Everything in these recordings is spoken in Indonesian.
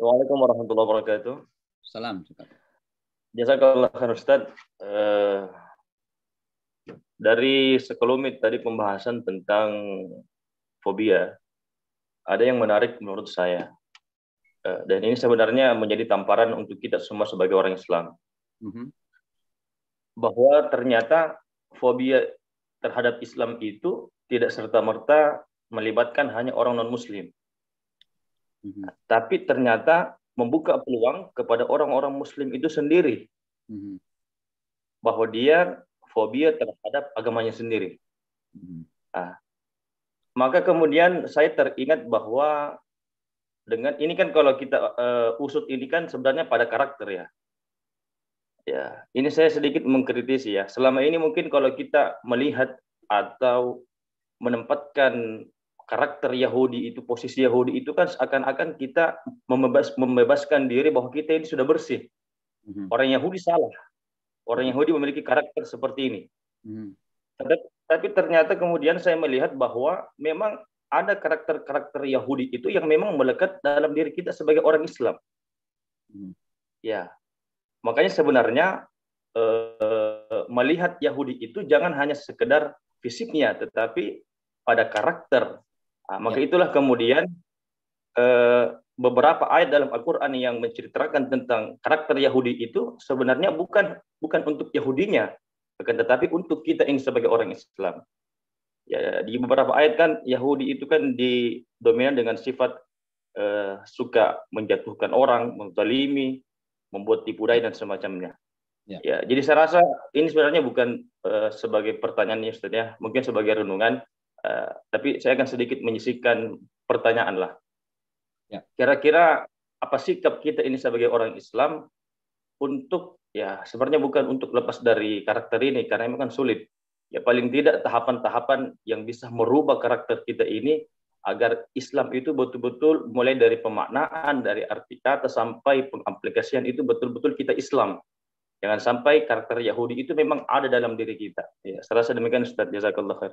Waalaikumsalam warahmatullahi wabarakatuh. Salam juga. Jazakallah khair Ustaz. Eh, dari sekelumit tadi pembahasan tentang fobia, ada yang menarik menurut saya. Eh, dan ini sebenarnya menjadi tamparan untuk kita semua sebagai orang Islam. Mhm. Bahwa ternyata fobia terhadap Islam itu tidak serta-merta melibatkan hanya orang non-muslim. Mm-hmm. Tapi ternyata membuka peluang kepada orang-orang Muslim itu sendiri mm-hmm. bahwa dia fobia terhadap agamanya sendiri. mm Nah, maka kemudian saya teringat bahwa dengan ini kan kalau kita uh, usut ini kan sebenarnya pada karakter ya. Ya, ini saya sedikit mengkritisi ya. Selama ini mungkin kalau kita melihat atau menempatkan karakter Yahudi itu, posisi Yahudi itu kan seakan-akan kita membebas, membebaskan diri bahwa kita ini sudah bersih. Mhm. Orang Yahudi salah. Orang mhm. Yahudi memiliki karakter seperti ini. Mhm. Tapi ternyata kemudian saya melihat bahwa memang ada karakter-karakter Yahudi itu yang memang melekat dalam diri kita sebagai orang Islam. Ya, makanya sebenarnya eh, melihat Yahudi itu jangan hanya sekedar fisiknya, tetapi pada karakter Nah, maka ya. itulah kemudian eh, beberapa ayat dalam Al-Qur'an yang menceritakan tentang karakter Yahudi itu sebenarnya bukan bukan untuk Yahudinya, akan tetapi untuk kita ini sebagai orang Islam. Ya, di beberapa ayat kan Yahudi itu kan didominan dengan sifat eh, suka menjatuhkan orang, menzalimi, membuat tipu daya dan semacamnya. Ya. ya, jadi saya rasa ini sebenarnya bukan uh, sebagai pertanyaan ya, mungkin sebagai renungan Eh, tapi saya akan sedikit menyisihkan pertanyaan lah. Ya. Kira-kira apa sikap kita ini sebagai orang Islam untuk ya sebenarnya bukan untuk lepas dari karakter ini karena memang kan sulit. Ya paling tidak tahapan-tahapan yang bisa merubah karakter kita ini agar Islam itu betul-betul mulai dari pemaknaan, dari arti kata sampai pengaplikasian itu betul-betul kita Islam. Jangan sampai karakter Yahudi itu memang ada dalam diri kita. Ya, saya rasa demikian Ustaz. Jazakallah khair.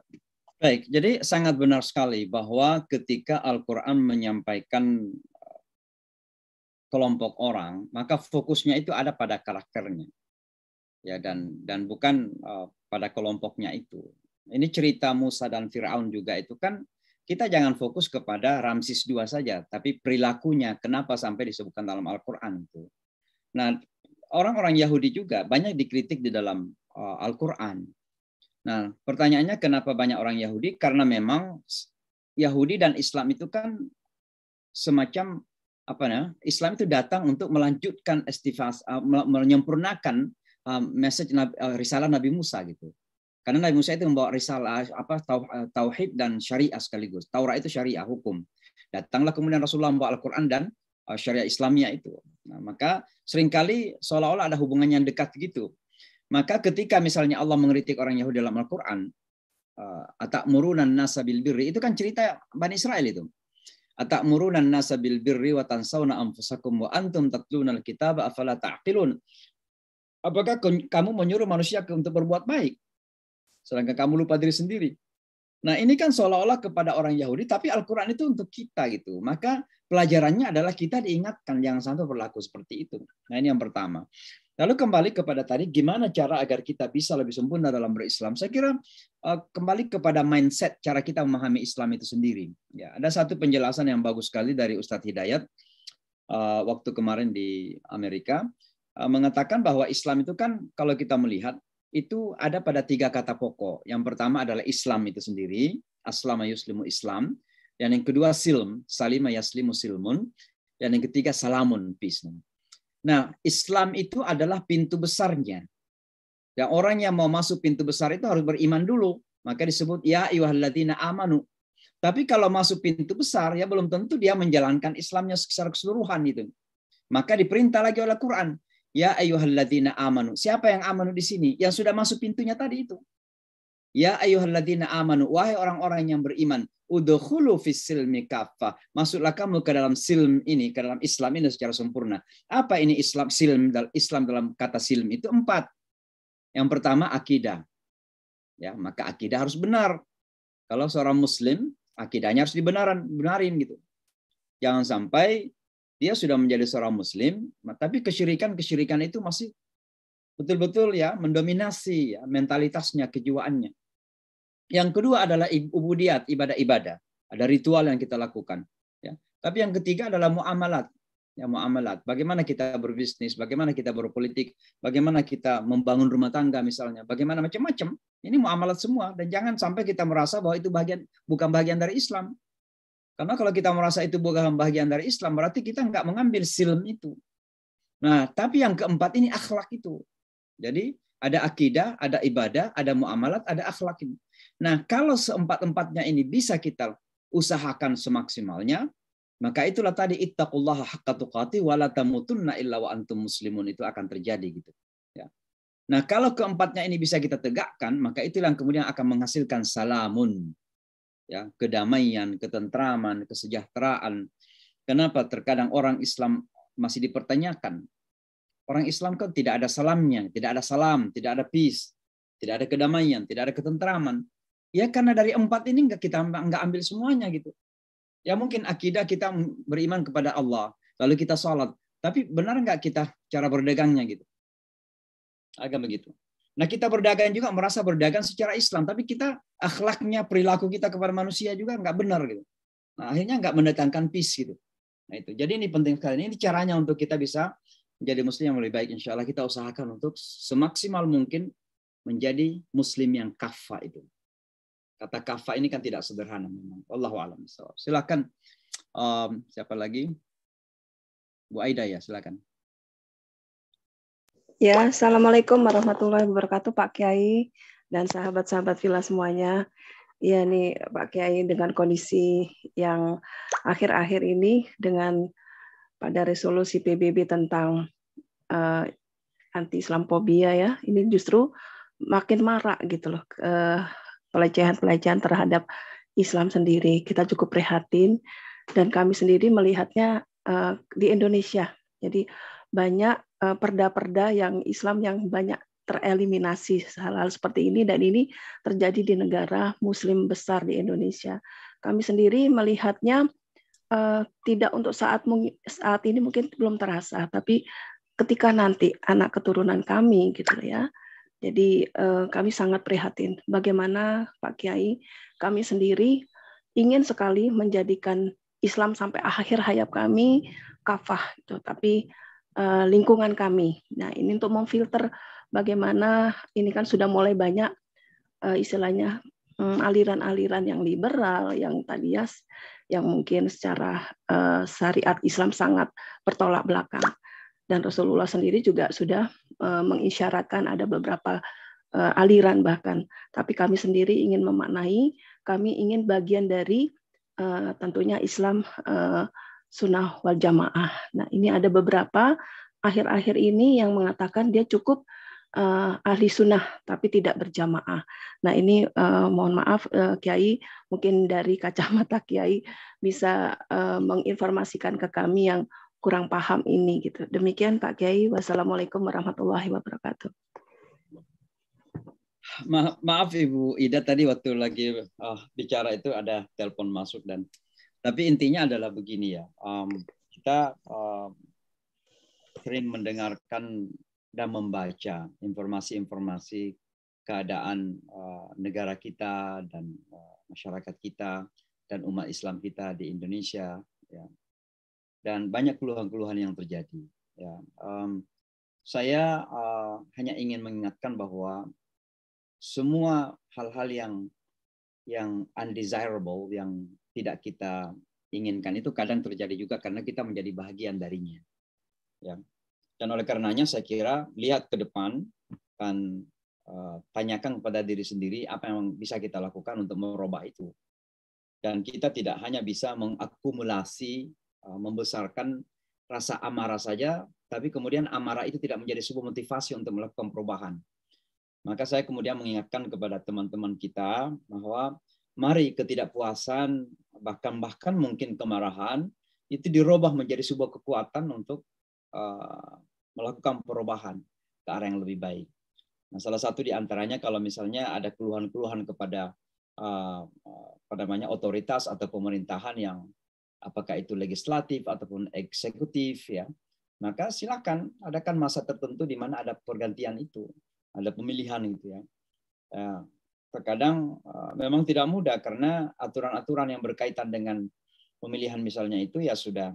Baik, jadi sangat benar sekali bahwa ketika Al-Quran menyampaikan eh, kelompok orang, maka fokusnya itu ada pada karakternya, ya dan dan bukan uh, pada kelompoknya itu. Ini cerita Musa dan Fir'aun juga itu kan kita jangan fokus kepada Ramsis dua saja, tapi perilakunya kenapa sampai disebutkan dalam Al-Quran itu. Nah, orang-orang Yahudi juga banyak dikritik di dalam uh, Al-Quran Nah, pertanyaannya kenapa banyak orang Yahudi? Karena memang Yahudi dan Islam itu kan semacam apa ya? Islam itu datang untuk melanjutkan estifas uh, menyempurnakan um, message uh, risalah Nabi Musa gitu. Karena Nabi Musa itu membawa risalah apa uh, tauhid dan syariah sekaligus. Taurat itu syariah hukum. Datanglah kemudian Rasulullah membawa Al-Qur'an dan syariah Islamnya itu. Nah, maka seringkali seolah-olah ada hubungan yang dekat gitu maka ketika misalnya Allah mengkritik orang Yahudi dalam Al-Quran, eh, murunan nasa bil birri, itu kan cerita Bani Israel itu. murunan nasa bil birri wa tansawna anfusakum wa antum tatlunal kitab afala ta'qilun. Apakah kamu menyuruh manusia untuk berbuat baik? Sedangkan kamu lupa diri sendiri. Nah ini kan seolah-olah kepada orang Yahudi, tapi Al-Quran itu untuk kita gitu. Maka pelajarannya adalah kita diingatkan jangan sampai berlaku seperti itu. Nah ini yang pertama. Lalu kembali kepada tadi, gimana cara agar kita bisa lebih sempurna dalam berislam? Saya kira eh, kembali kepada mindset cara kita memahami Islam itu sendiri. Ya, ada satu penjelasan yang bagus sekali dari Ustadz Hidayat eh, waktu kemarin di Amerika eh, mengatakan bahwa Islam itu kan kalau kita melihat itu ada pada tiga kata pokok. Yang pertama adalah Islam itu sendiri, aslama yuslimu Islam. Dan yang kedua silm, salima yaslimu silmun. Dan yang ketiga salamun, peace. Nah, Islam itu adalah pintu besarnya. Dan orang yang mau masuk pintu besar itu harus beriman dulu. Maka disebut ya iwahladina amanu. Tapi kalau masuk pintu besar ya belum tentu dia menjalankan Islamnya secara keseluruhan itu. Maka diperintah lagi oleh Quran, ya ayyuhalladzina amanu. Siapa yang amanu di sini? Yang sudah masuk pintunya tadi itu. Ya ayuhalladzina amanu, wahai orang-orang yang beriman, udhulu hulu silmi kafa. Masuklah kamu ke dalam silm ini, ke dalam Islam ini secara sempurna. Apa ini Islam silm? Islam dalam kata silm itu empat. Yang pertama akidah. Ya, maka akidah harus benar. Kalau seorang muslim, akidahnya harus dibenaran, benarin gitu. Jangan sampai dia sudah menjadi seorang muslim, tapi kesyirikan-kesyirikan itu masih betul-betul ya mendominasi ya, mentalitasnya, kejiwaannya. Yang kedua adalah ubudiyat, ibadah-ibadah. Ada ritual yang kita lakukan. Ya. Tapi yang ketiga adalah muamalat. Ya, muamalat. Bagaimana kita berbisnis, bagaimana kita berpolitik, bagaimana kita membangun rumah tangga misalnya, bagaimana macam-macam. Ini muamalat semua. Dan jangan sampai kita merasa bahwa itu bagian bukan bagian dari Islam. Karena kalau kita merasa itu bukan bagian dari Islam, berarti kita nggak mengambil silm itu. Nah, tapi yang keempat ini akhlak itu. Jadi ada akidah, ada ibadah, ada muamalat, ada akhlak ini. Nah, kalau seempat-empatnya ini bisa kita usahakan semaksimalnya, maka itulah tadi ittaqullaha haqqa tuqati wa la tamutunna illa wa antum muslimun itu akan terjadi gitu. Ya. Nah, kalau keempatnya ini bisa kita tegakkan, maka itulah yang kemudian akan menghasilkan salamun. Ya, kedamaian, ketentraman, kesejahteraan. Kenapa terkadang orang Islam masih dipertanyakan? Orang Islam kan tidak ada salamnya, tidak ada salam, tidak ada peace, tidak ada kedamaian, tidak ada ketentraman. Ya karena dari empat ini nggak kita nggak ambil semuanya gitu. Ya mungkin akidah kita beriman kepada Allah, lalu kita sholat. Tapi benar nggak kita cara berdagangnya gitu? Agak begitu. Nah kita berdagang juga merasa berdagang secara Islam, tapi kita akhlaknya perilaku kita kepada manusia juga nggak benar gitu. Nah, akhirnya nggak mendatangkan peace gitu. Nah itu. Jadi ini penting sekali. Ini caranya untuk kita bisa menjadi muslim yang lebih baik. Insya Allah kita usahakan untuk semaksimal mungkin menjadi muslim yang kafa itu. Kata kafa ini kan tidak sederhana memang. Allahu alam Silakan um, siapa lagi? Bu Aida ya, silakan. Ya, Assalamualaikum warahmatullahi wabarakatuh Pak Kiai dan sahabat-sahabat villa semuanya. Ya nih Pak Kiai dengan kondisi yang akhir-akhir ini dengan pada resolusi PBB tentang uh, anti Islamophobia ya, ini justru makin marak gitu loh uh, pelecehan-pelecehan terhadap Islam sendiri. Kita cukup prihatin dan kami sendiri melihatnya uh, di Indonesia. Jadi banyak eh, perda-perda uh, yang Islam yang banyak tereliminasi hal-hal seperti ini dan ini terjadi di negara muslim besar di Indonesia. Kami sendiri melihatnya uh, tidak untuk saat saat ini mungkin belum terasa, tapi ketika nanti anak keturunan kami gitu ya jadi eh, kami sangat prihatin bagaimana Pak Kiai kami sendiri ingin sekali menjadikan Islam sampai akhir hayat kami kafah itu, tapi eh, lingkungan kami. Nah ini untuk memfilter bagaimana ini kan sudah mulai banyak eh, istilahnya mm, aliran-aliran yang liberal, yang tadi ya, yang mungkin secara eh, syariat Islam sangat bertolak belakang dan Rasulullah sendiri juga sudah eh, mengisyaratkan ada beberapa eh, aliran bahkan tapi kami sendiri ingin memaknai kami ingin bagian dari eh, tentunya Islam sunnah wal jamaah nah ini ada beberapa akhir-akhir ini yang mengatakan dia cukup uh, ahli sunnah tapi tidak berjamaah. Nah ini uh, mohon maaf uh, Kiai, mungkin dari kacamata Kiai bisa uh, menginformasikan ke kami yang kurang paham ini gitu. Demikian Pak Kiai. Wassalamualaikum warahmatullahi wabarakatuh. Ma maaf Ibu Ida tadi waktu lagi uh, bicara itu ada telepon masuk dan tapi intinya adalah begini ya. Um, kita um, sering mendengarkan dan membaca informasi-informasi keadaan uh, negara kita dan uh, masyarakat kita dan umat Islam kita di Indonesia ya dan banyak keluhan-keluhan yang terjadi. Ya, um, saya uh, hanya ingin mengingatkan bahwa semua hal-hal yang yang undesirable, yang tidak kita inginkan itu kadang terjadi juga karena kita menjadi bagian darinya. Ya. Dan oleh karenanya saya kira lihat ke depan dan uh, tanyakan kepada diri sendiri apa yang bisa kita lakukan untuk merubah itu. Dan kita tidak hanya bisa mengakumulasi Eh, membesarkan rasa amarah saja, tapi kemudian amarah itu tidak menjadi sebuah motivasi untuk melakukan perubahan. Maka saya kemudian mengingatkan kepada teman-teman kita bahwa mari ketidakpuasan bahkan bahkan mungkin kemarahan itu dirubah menjadi sebuah kekuatan untuk uh, melakukan perubahan ke arah yang lebih baik. Nah, salah satu di antaranya kalau misalnya ada keluhan-keluhan kepada uh, apa namanya otoritas atau pemerintahan yang apakah itu legislatif ataupun eksekutif ya maka silakan adakan masa tertentu di mana ada pergantian itu ada pemilihan itu ya, ya terkadang eh, memang tidak mudah karena aturan-aturan yang berkaitan dengan pemilihan misalnya itu ya sudah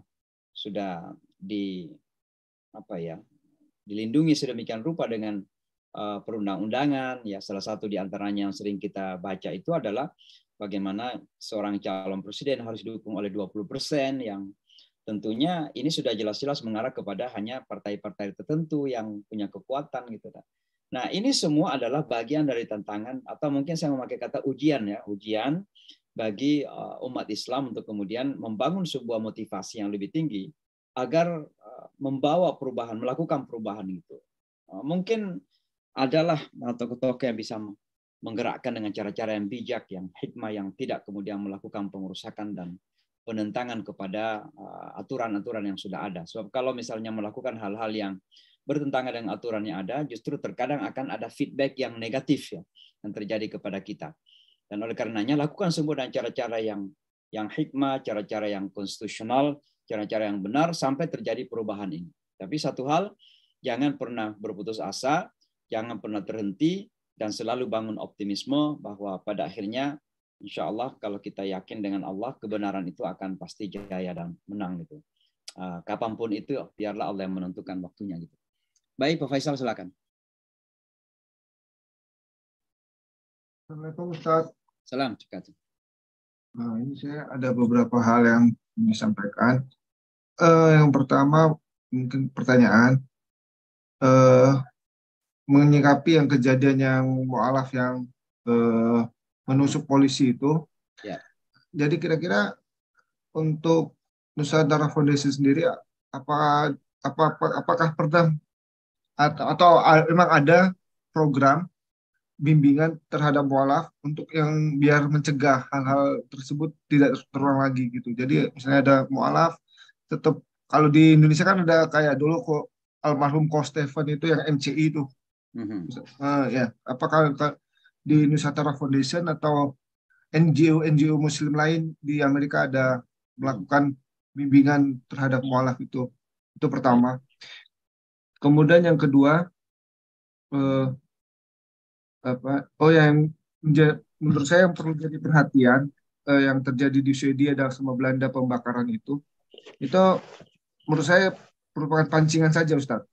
sudah di apa ya dilindungi sedemikian rupa dengan eh, perundang-undangan ya salah satu di antaranya yang sering kita baca itu adalah bagaimana seorang calon presiden harus didukung oleh 20 persen yang tentunya ini sudah jelas-jelas mengarah kepada hanya partai-partai tertentu yang punya kekuatan gitu Nah, ini semua adalah bagian dari tantangan atau mungkin saya memakai kata ujian ya, ujian bagi eh, umat Islam untuk kemudian membangun sebuah motivasi yang lebih tinggi agar eh, membawa perubahan, melakukan perubahan itu. Eh, mungkin adalah tokoh-tokoh yang bisa menggerakkan dengan cara-cara yang bijak, yang hikmah, yang tidak kemudian melakukan pengerusakan dan penentangan kepada uh, aturan-aturan yang sudah ada. Sebab kalau misalnya melakukan hal-hal yang bertentangan dengan aturan yang ada, justru terkadang akan ada feedback yang negatif ya yang terjadi kepada kita. Dan oleh karenanya lakukan semua dengan cara-cara yang yang hikmah, cara-cara yang konstitusional, cara-cara yang benar sampai terjadi perubahan ini. Tapi satu hal, jangan pernah berputus asa, jangan pernah terhenti dan selalu bangun optimisme bahwa pada akhirnya insya Allah kalau kita yakin dengan Allah kebenaran itu akan pasti jaya dan menang gitu. Ah, kapanpun itu biarlah Allah yang menentukan waktunya gitu. Baik Pak Faisal silakan. Assalamualaikum Ustaz. Salam cekatu. Nah, ini saya ada beberapa hal yang disampaikan. Uh, yang pertama mungkin pertanyaan. Uh, menyikapi yang kejadian yang mualaf yang eh, menusuk polisi itu. Ya. Jadi kira-kira untuk Nusa Darah Foundation sendiri apa apa, apa apakah pernah atau, atau memang ada program bimbingan terhadap mualaf untuk yang biar mencegah hal-hal tersebut tidak terulang lagi gitu. Jadi misalnya ada mualaf tetap kalau di Indonesia kan ada kayak dulu kok almarhum Ko itu yang MCI itu Uh, ya, apakah di Nusantara Foundation atau NGO-NGO Muslim lain di Amerika ada melakukan bimbingan terhadap mualaf itu? Itu pertama. Kemudian yang kedua, uh, apa? Oh yang menurut saya yang perlu jadi perhatian uh, yang terjadi di Swedia dan sama Belanda pembakaran itu, itu menurut saya merupakan pancingan saja, Ustaz.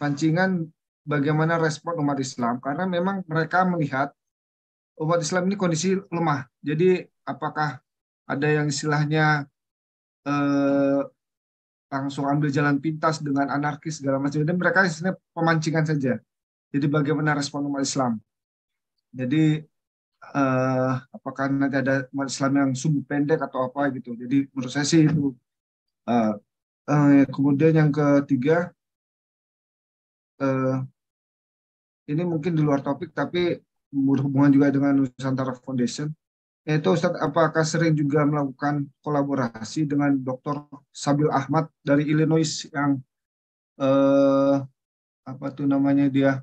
Pancingan bagaimana respon umat Islam karena memang mereka melihat umat Islam ini kondisi lemah. Jadi apakah ada yang istilahnya eh, langsung ambil jalan pintas dengan anarkis segala macam. Jadi mereka istilahnya pemancingan saja. Jadi bagaimana respon umat Islam. Jadi eh, apakah nanti ada umat Islam yang sumbu pendek atau apa gitu. Jadi menurut saya sih itu. Eh, eh, kemudian yang ketiga eh, ini mungkin di luar topik tapi berhubungan juga dengan Nusantara Foundation yaitu Ustaz apakah sering juga melakukan kolaborasi dengan Dr. Sabil Ahmad dari Illinois yang eh, apa tuh namanya dia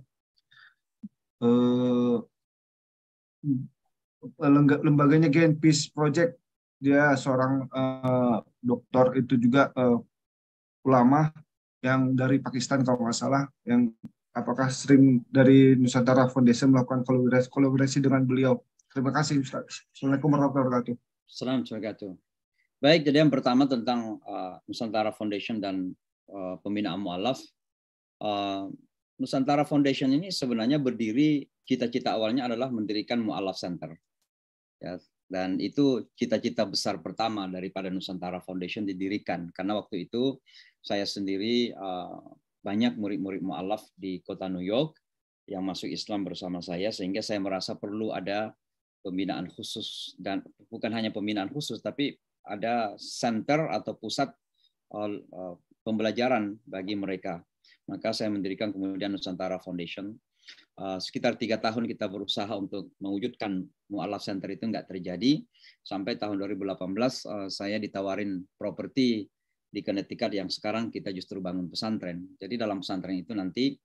eh, lembaganya Gen Peace Project dia seorang eh, dokter itu juga eh, ulama yang dari Pakistan kalau nggak salah yang apakah stream dari Nusantara Foundation melakukan kolaborasi, kolaborasi dengan beliau. Terima kasih Ustaz. Assalamualaikum warahmatullahi wabarakatuh. Assalamualaikum wabarakatuh. Baik, jadi yang pertama tentang uh, Nusantara Foundation dan uh, pembinaan mualaf. Uh, Nusantara Foundation ini sebenarnya berdiri cita-cita awalnya adalah mendirikan mualaf center. Ya, dan itu cita-cita besar pertama daripada Nusantara Foundation didirikan karena waktu itu saya sendiri uh, banyak murid-murid mualaf di kota New York yang masuk Islam bersama saya sehingga saya merasa perlu ada pembinaan khusus dan bukan hanya pembinaan khusus tapi ada center atau pusat eh, eh, pembelajaran bagi mereka. Maka saya mendirikan kemudian Nusantara Foundation. Eh, sekitar tiga tahun kita berusaha untuk mewujudkan mualaf center itu nggak terjadi. Sampai tahun 2018 saya ditawarin properti di Connecticut yang sekarang kita justru bangun pesantren. Jadi dalam pesantren itu nanti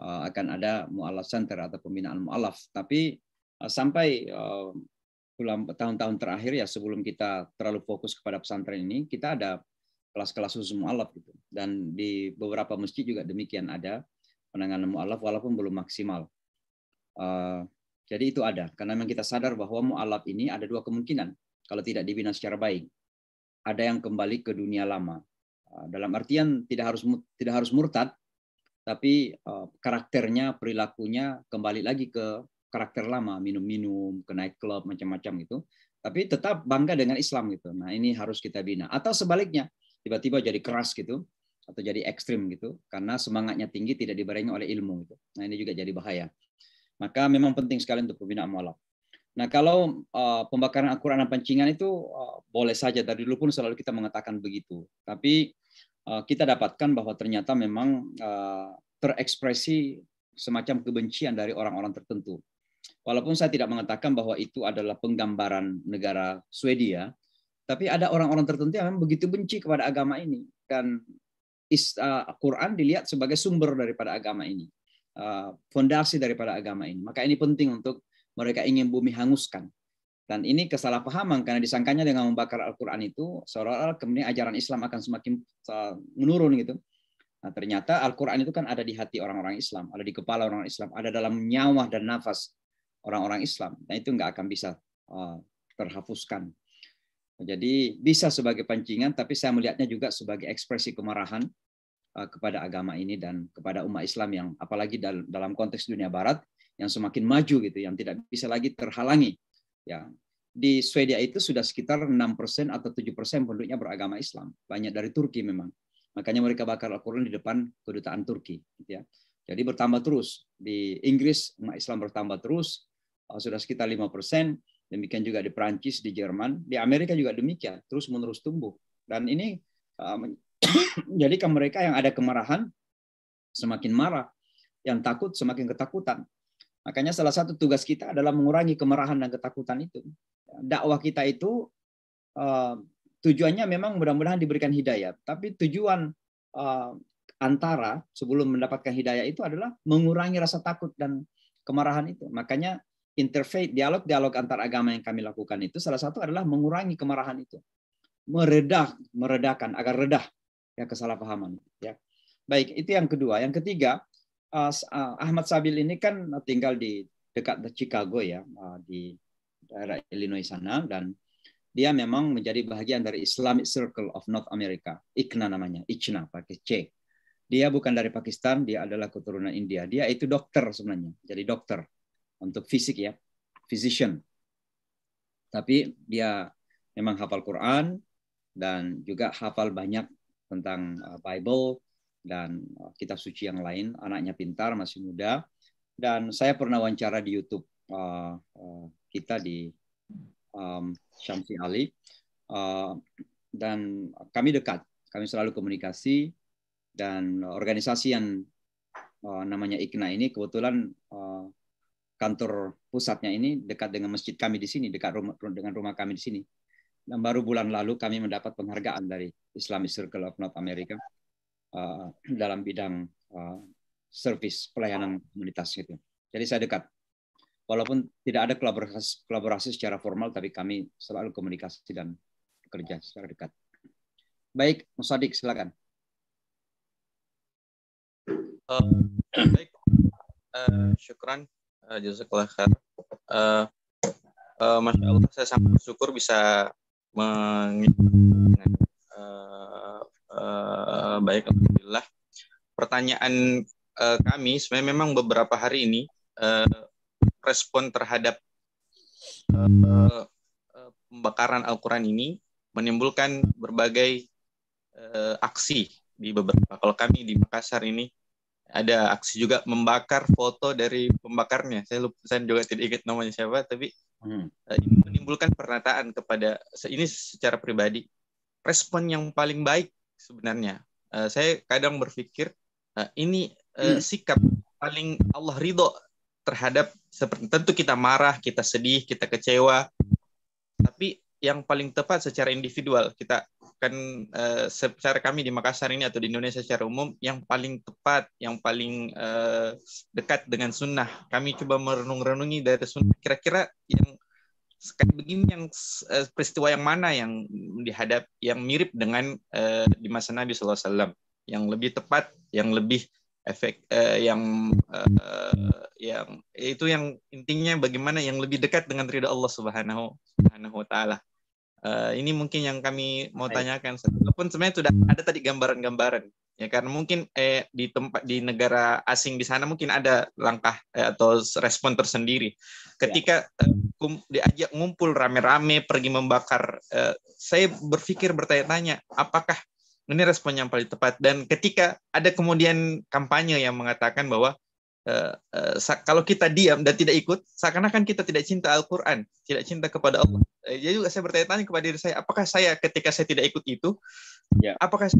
eh, akan ada mu'alaf center atau pembinaan mu'alaf. Tapi eh, sampai eh, tahun-tahun terakhir ya sebelum kita terlalu fokus kepada pesantren ini, kita ada kelas-kelas khusus mu'alaf gitu. Dan di beberapa masjid juga demikian ada penanganan mu'alaf walaupun belum maksimal. jadi itu ada. Karena memang kita sadar bahwa mu'alaf ini ada dua kemungkinan kalau tidak dibina secara baik. Ada yang kembali ke dunia lama. Eh, dalam artian tidak harus tidak harus murtad tapi eh, karakternya perilakunya kembali lagi ke karakter lama minum-minum ke night club macam-macam gitu tapi tetap bangga dengan Islam gitu nah ini harus kita bina atau sebaliknya tiba-tiba jadi keras gitu atau jadi ekstrim gitu karena semangatnya tinggi tidak dibarengi oleh ilmu gitu nah ini juga jadi bahaya maka memang penting sekali untuk pembinaan mualaf Nah, kalau uh, pembakaran Al-Quran dan pancingan itu uh, boleh saja dari dulu pun selalu kita mengatakan begitu. Tapi Eh, kita dapatkan bahwa ternyata memang eh, terekspresi semacam kebencian dari orang-orang tertentu. Walaupun saya tidak mengatakan bahwa itu adalah penggambaran negara Swedia, tapi ada orang-orang tertentu yang begitu benci kepada agama ini dan eh, Quran dilihat sebagai sumber daripada agama ini, fondasi daripada agama ini. Maka ini penting untuk mereka ingin bumi hanguskan dan ini kesalahpahaman karena disangkanya dengan membakar Al-Quran itu seolah-olah kemudian ajaran Islam akan semakin menurun gitu. Nah, ternyata Al-Quran itu kan ada di hati orang-orang Islam, ada di kepala orang -orang Islam, ada dalam nyawa dan nafas orang-orang Islam. Dan nah, itu nggak akan bisa eh, terhapuskan. Jadi bisa sebagai pancingan, tapi saya melihatnya juga sebagai ekspresi kemarahan eh, kepada agama ini dan kepada umat Islam yang apalagi dalam konteks dunia Barat yang semakin maju gitu, yang tidak bisa lagi terhalangi Ya, di Swedia itu sudah sekitar 6% atau 7% penduduknya beragama Islam. Banyak dari Turki memang. Makanya mereka bakar Al-Quran di depan kedutaan Turki. Gitu ya. Jadi bertambah terus. Di Inggris umat Islam bertambah terus. Eh, sudah sekitar 5%. Demikian juga di Perancis, di Jerman. Di Amerika juga demikian. Terus menerus tumbuh. Dan ini eh, menjadikan mereka yang ada kemarahan semakin marah. Yang takut semakin ketakutan. Makanya salah satu tugas kita adalah mengurangi kemarahan dan ketakutan itu. Dakwah kita itu eh, tujuannya memang mudah-mudahan diberikan hidayah, tapi tujuan eh, antara sebelum mendapatkan hidayah itu adalah mengurangi rasa takut dan kemarahan itu. Makanya interfaith dialog-dialog antar agama yang kami lakukan itu salah satu adalah mengurangi kemarahan itu. Meredah, meredakan agar redah ya kesalahpahaman ya. Baik, itu yang kedua. Yang ketiga, uh, Ahmad Sabil ini kan tinggal di dekat Chicago ya, uh, di daerah Illinois sana dan dia memang menjadi bagian dari Islamic Circle of North America, ICNA namanya, ICNA pakai C. Dia bukan dari Pakistan, dia adalah keturunan India. Dia itu dokter sebenarnya, jadi dokter untuk fisik ya, physician. Tapi dia memang hafal Quran dan juga hafal banyak tentang Bible dan uh, kitab suci yang lain. Anaknya pintar, masih muda. Dan saya pernah wawancara di YouTube uh, uh, kita di um, Syamsi Ali. Uh, dan kami dekat, kami selalu komunikasi dan organisasi yang uh, namanya IKNA ini kebetulan uh, kantor pusatnya ini dekat dengan masjid kami di sini, dekat rumah, dengan rumah kami di sini. Dan baru bulan lalu kami mendapat penghargaan dari Islamic Circle of North America Eh, dalam bidang uh, service pelayanan komunitas gitu. Jadi saya dekat. Walaupun tidak ada kolaborasi, kolaborasi secara formal, tapi kami selalu komunikasi dan bekerja secara dekat. Baik, Mas adik silakan. Uh, baik, uh, syukran, uh, Uh, uh, Masya Allah, saya sangat bersyukur bisa mengikuti Eh, baik alhamdulillah. Pertanyaan uh, kami sebenarnya memang beberapa hari ini uh, respon terhadap uh, pembakaran Al-Qur'an ini menimbulkan berbagai uh, aksi di beberapa kalau kami di Makassar ini ada aksi juga membakar foto dari pembakarnya. Saya lupa saya juga tidak ingat namanya siapa, tapi hmm. uh, menimbulkan pernyataan kepada ini secara pribadi. Respon yang paling baik sebenarnya Eh, saya kadang berpikir uh, ini uh, hmm. sikap paling Allah ridho terhadap seperti tentu kita marah, kita sedih, kita kecewa, tapi yang paling tepat secara individual kita kan uh, secara kami di Makassar ini atau di Indonesia secara umum yang paling tepat yang paling uh, dekat dengan sunnah kami coba merenung-renungi dari sunnah kira-kira yang kayak begini yang uh, peristiwa yang mana yang dihadap yang mirip dengan uh, di masa Nabi Sallallahu Alaihi Wasallam yang lebih tepat yang lebih efek uh, yang uh, yang itu yang intinya bagaimana yang lebih dekat dengan ridha Allah Subhanahu Subhanahu wa taala. Uh, ini mungkin yang kami mau tanyakan. Walaupun sebenarnya sudah ada tadi gambaran-gambaran ya karena mungkin eh, di tempat di negara asing di sana mungkin ada langkah eh, atau respon tersendiri ketika eh, diajak ngumpul rame-rame pergi membakar eh, saya berpikir bertanya-tanya apakah ini respon yang paling tepat dan ketika ada kemudian kampanye yang mengatakan bahwa eh, eh, kalau kita diam dan tidak ikut seakan-akan kita tidak cinta Al-Qur'an tidak cinta kepada Allah eh, jadi juga saya bertanya-tanya kepada diri saya apakah saya ketika saya tidak ikut itu ya. apakah saya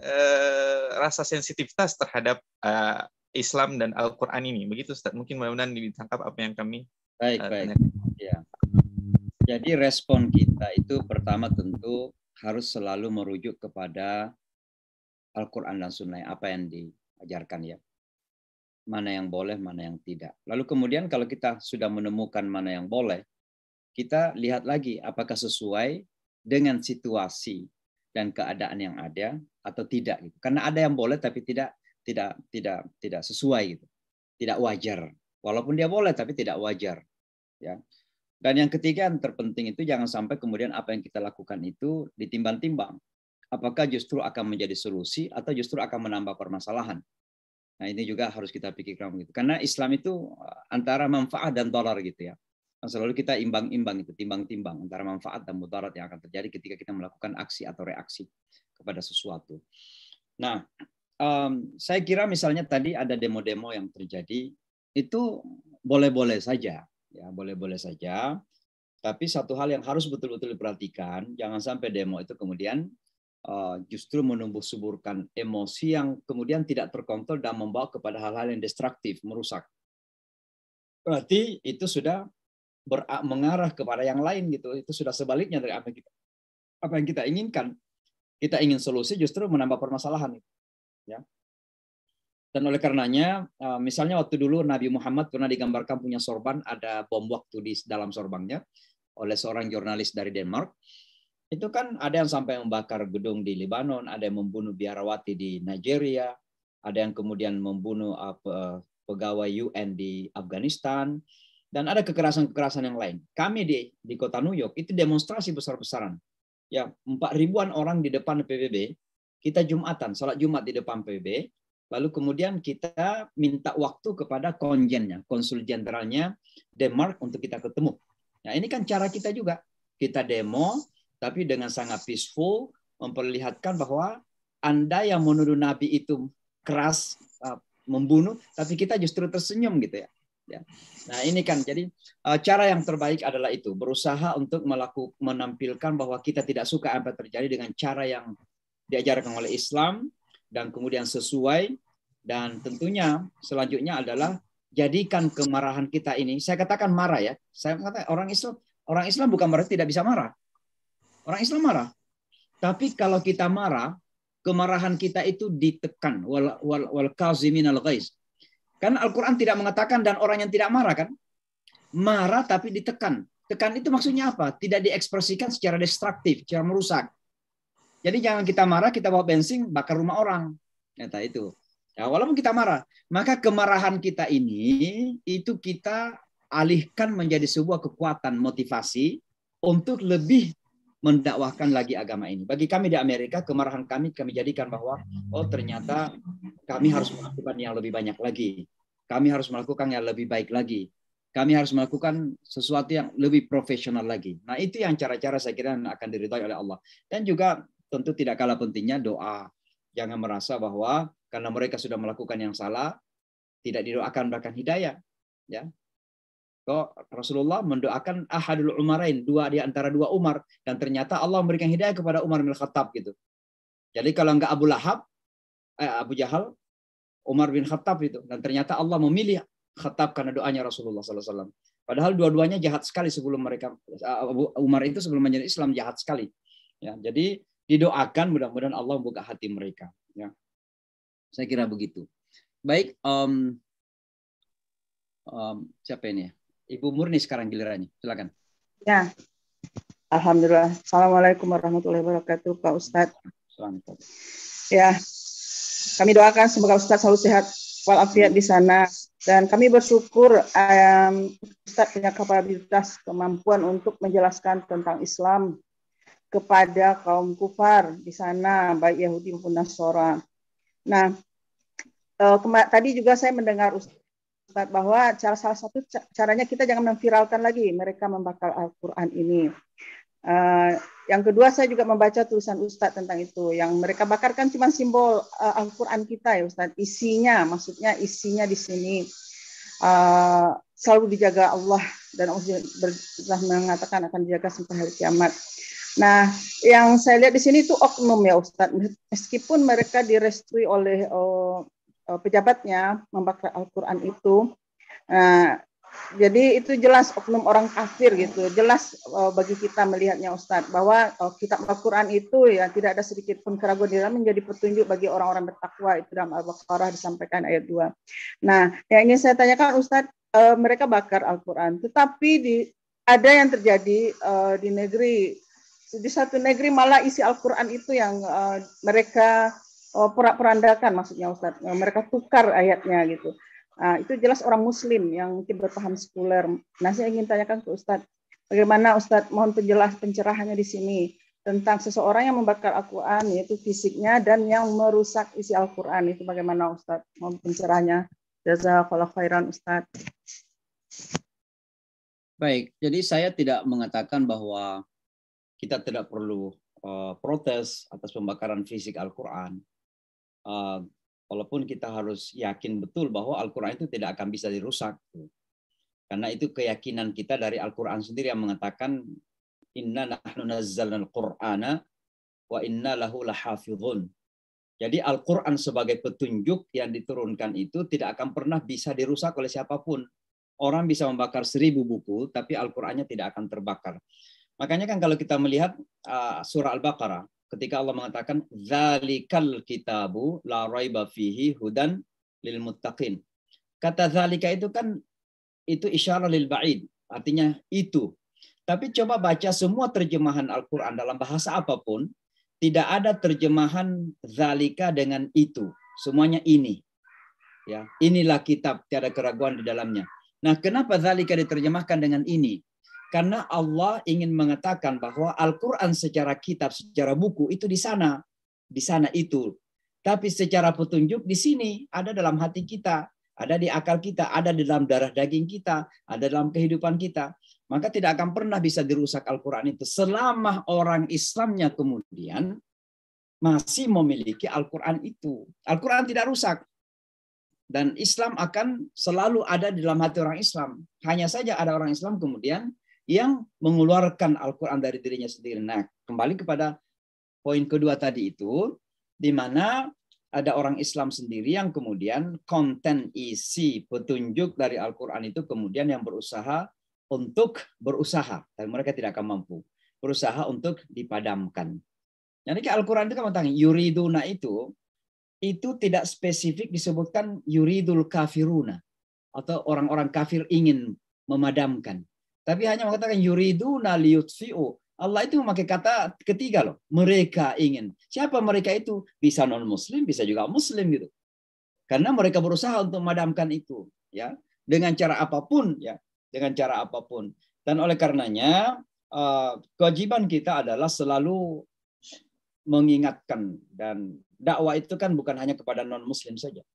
Eh, rasa sensitivitas terhadap uh, Islam dan Al-Quran ini. Begitu Ustaz, mungkin mudah-mudahan ditangkap apa yang kami Baik, uh, baik. Ya. Jadi respon kita itu pertama tentu harus selalu merujuk kepada Al-Quran dan Sunnah, apa yang diajarkan ya. Mana yang boleh, mana yang tidak. Lalu kemudian kalau kita sudah menemukan mana yang boleh, kita lihat lagi apakah sesuai dengan situasi dan keadaan yang ada atau tidak gitu. Karena ada yang boleh tapi tidak tidak tidak tidak sesuai gitu. Tidak wajar. Walaupun dia boleh tapi tidak wajar. Ya. Dan yang ketiga yang terpenting itu jangan sampai kemudian apa yang kita lakukan itu ditimbang-timbang. Apakah justru akan menjadi solusi atau justru akan menambah permasalahan? Nah ini juga harus kita pikirkan gitu Karena Islam itu eh, antara manfaat dan dolar gitu ya selalu kita imbang-imbang itu, timbang-timbang antara manfaat dan mudarat yang akan terjadi ketika kita melakukan aksi atau reaksi kepada sesuatu. Nah, um, saya kira misalnya tadi ada demo-demo yang terjadi itu boleh-boleh saja, ya boleh-boleh saja. Tapi satu hal yang harus betul-betul diperhatikan, jangan sampai demo itu kemudian uh, justru menumbuh suburkan emosi yang kemudian tidak terkontrol dan membawa kepada hal-hal yang destruktif, merusak. Berarti itu sudah ber mengarah kepada yang lain gitu. Itu sudah sebaliknya dari apa yang kita apa yang kita inginkan. Kita ingin solusi justru menambah permasalahan. Ya. Dan oleh karenanya, eh, misalnya waktu dulu Nabi Muhammad pernah digambarkan punya sorban, ada bom waktu di dalam sorbannya oleh seorang jurnalis dari Denmark. Itu kan ada yang sampai membakar gedung di Lebanon, ada yang membunuh biarawati di Nigeria, ada yang kemudian membunuh eh, pegawai UN di Afghanistan, dan ada kekerasan-kekerasan yang lain. Kami di di kota New York itu demonstrasi besar-besaran. Ya, empat ribuan orang di depan PBB, kita Jumatan, sholat Jumat di depan PBB, lalu kemudian kita minta waktu kepada konjennya, konsul jenderalnya Denmark untuk kita ketemu. Nah, ini kan cara kita juga. Kita demo tapi dengan sangat peaceful memperlihatkan bahwa Anda yang menuduh nabi itu keras uh, membunuh tapi kita justru tersenyum gitu ya Ya. Nah ini kan jadi eh, cara yang terbaik adalah itu berusaha untuk melakukan menampilkan bahwa kita tidak suka apa terjadi dengan cara yang diajarkan oleh Islam dan kemudian sesuai dan tentunya selanjutnya adalah jadikan kemarahan kita ini saya katakan marah ya saya kata orang Islam orang Islam bukan berarti tidak bisa marah orang Islam marah tapi kalau kita marah kemarahan kita itu ditekan wal wal wal kazimin al ghaiz karena Al-Quran tidak mengatakan dan orang yang tidak marah kan? Marah tapi ditekan. Tekan itu maksudnya apa? Tidak diekspresikan secara destruktif, secara merusak. Jadi jangan kita marah, kita bawa bensin, bakar rumah orang. Nyata itu. Ya, walaupun kita marah, maka kemarahan kita ini itu kita alihkan menjadi sebuah kekuatan motivasi untuk lebih mendakwahkan lagi agama ini. Bagi kami di Amerika, kemarahan kami kami jadikan bahwa oh ternyata kami harus melakukan yang lebih banyak lagi. Kami harus melakukan yang lebih baik lagi. Kami harus melakukan sesuatu yang lebih profesional lagi. Nah, itu yang cara-cara saya kira akan diridhai oleh Allah. Dan juga tentu tidak kalah pentingnya doa. Jangan merasa bahwa karena mereka sudah melakukan yang salah, tidak didoakan bahkan hidayah. Ya, Rasulullah mendoakan ahadul umarain, dua di antara dua Umar dan ternyata Allah memberikan hidayah kepada Umar bin Khattab gitu. Jadi kalau nggak Abu Lahab, eh, Abu Jahal, Umar bin Khattab itu dan ternyata Allah memilih Khattab karena doanya Rasulullah SAW. Padahal dua-duanya jahat sekali sebelum mereka eh, Umar itu sebelum menjadi Islam jahat sekali. Ya, jadi didoakan mudah-mudahan Allah membuka hati mereka. Ya. Saya kira begitu. Baik, um, um, siapa ini ya? Ibu Murni sekarang gilirannya. Silakan. Ya. Alhamdulillah. Assalamualaikum warahmatullahi wabarakatuh, Pak Ustadz. Selamat. Ya. Kami doakan semoga Ustadz selalu sehat walafiat di sana. Dan kami bersyukur um, Ustadz punya kapabilitas kemampuan untuk menjelaskan tentang Islam kepada kaum kufar di sana, baik Yahudi maupun Nasora. Nah, uh, tadi juga saya mendengar Ustadz bahwa cara salah satu caranya kita jangan memviralkan lagi mereka membakar Al-Quran ini. Uh, yang kedua saya juga membaca tulisan Ustadz tentang itu. Yang mereka bakarkan cuma simbol uh, Al-Quran kita ya Ustadz. Isinya, maksudnya isinya di sini uh, selalu dijaga Allah dan Allah telah mengatakan akan dijaga sampai hari kiamat. Nah, yang saya lihat di sini itu oknum ya Ustadz. Meskipun mereka direstui oleh oh, Eh, pejabatnya membakar Al-Quran itu. Nah, jadi itu jelas oknum orang kafir gitu, jelas uh, bagi kita melihatnya Ustadz bahwa uh, kitab Al-Quran itu ya tidak ada sedikit pun keraguan di dalam menjadi petunjuk bagi orang-orang bertakwa itu dalam Al-Baqarah disampaikan ayat 2. Nah, yang ingin saya tanyakan Ustadz, uh, mereka bakar Al-Quran, tetapi di ada yang terjadi uh, di negeri di satu negeri malah isi Al-Quran itu yang uh, mereka Oh porak perandakan maksudnya Ustaz. Eh, mereka tukar ayatnya gitu. Nah, itu jelas orang muslim yang mungkin berpaham sekuler. Nah, saya ingin tanyakan ke Ustaz, bagaimana Ustaz mohon penjelas pencerahannya di sini tentang seseorang yang membakar Al-Qur'an yaitu fisiknya dan yang merusak isi Al-Qur'an itu bagaimana Ustaz? Mohon pencerahannya. Jazakallah khairan Ustaz. Baik, jadi saya tidak mengatakan bahwa kita tidak perlu uh, protes atas pembakaran fisik Al-Quran. Ehm, walaupun kita harus yakin betul bahwa Al-Quran itu tidak akan bisa dirusak. Karena itu keyakinan kita dari Al-Quran sendiri yang mengatakan inna nahnu nazzalna al-Qur'ana wa inna lahu lahafidhun. Jadi Al-Quran sebagai petunjuk yang diturunkan itu tidak akan pernah bisa dirusak oleh siapapun. Orang bisa membakar seribu buku, tapi Al-Qur'annya tidak akan terbakar. Makanya kan kalau kita melihat ehm, surah Al-Baqarah, ketika Allah mengatakan zalikal kitabu la raiba fihi hudan lil muttaqin. Kata zalika itu kan itu isyarah lil ba'id, artinya itu. Tapi coba baca semua terjemahan Al-Qur'an dalam bahasa apapun, tidak ada terjemahan zalika dengan itu. Semuanya ini. Ya, inilah kitab, tiada keraguan di dalamnya. Nah, kenapa zalika diterjemahkan dengan ini? Karena Allah ingin mengatakan bahwa Al-Quran secara kitab, secara buku itu di sana. Di sana itu. Tapi secara petunjuk di sini, ada dalam hati kita, ada di akal kita, ada di dalam darah daging kita, ada dalam kehidupan kita. Maka tidak akan pernah bisa dirusak Al-Quran itu. Selama orang Islamnya kemudian masih memiliki Al-Quran itu. Al-Quran tidak rusak. Dan Islam akan selalu ada di dalam hati orang Islam. Hanya saja ada orang Islam kemudian yang mengeluarkan Al-Quran dari dirinya sendiri. Nah, kembali kepada poin kedua tadi itu, di mana ada orang Islam sendiri yang kemudian konten isi petunjuk dari Al-Quran itu kemudian yang berusaha untuk berusaha, tapi mereka tidak akan mampu, berusaha untuk dipadamkan. Jadi Al-Quran itu kan tentang yuriduna itu, itu tidak spesifik disebutkan yuridul kafiruna, atau orang-orang kafir ingin memadamkan. Tapi hanya mengatakan yuriduna liyutfi'u. Allah itu memakai kata ketiga loh. Mereka ingin. Siapa mereka itu? Bisa non muslim, bisa juga muslim gitu. Karena mereka berusaha untuk memadamkan itu, ya. Dengan cara apapun, ya. Dengan cara apapun. Dan oleh karenanya eh, kewajiban kita adalah selalu mengingatkan dan dakwah itu kan bukan hanya kepada non muslim saja.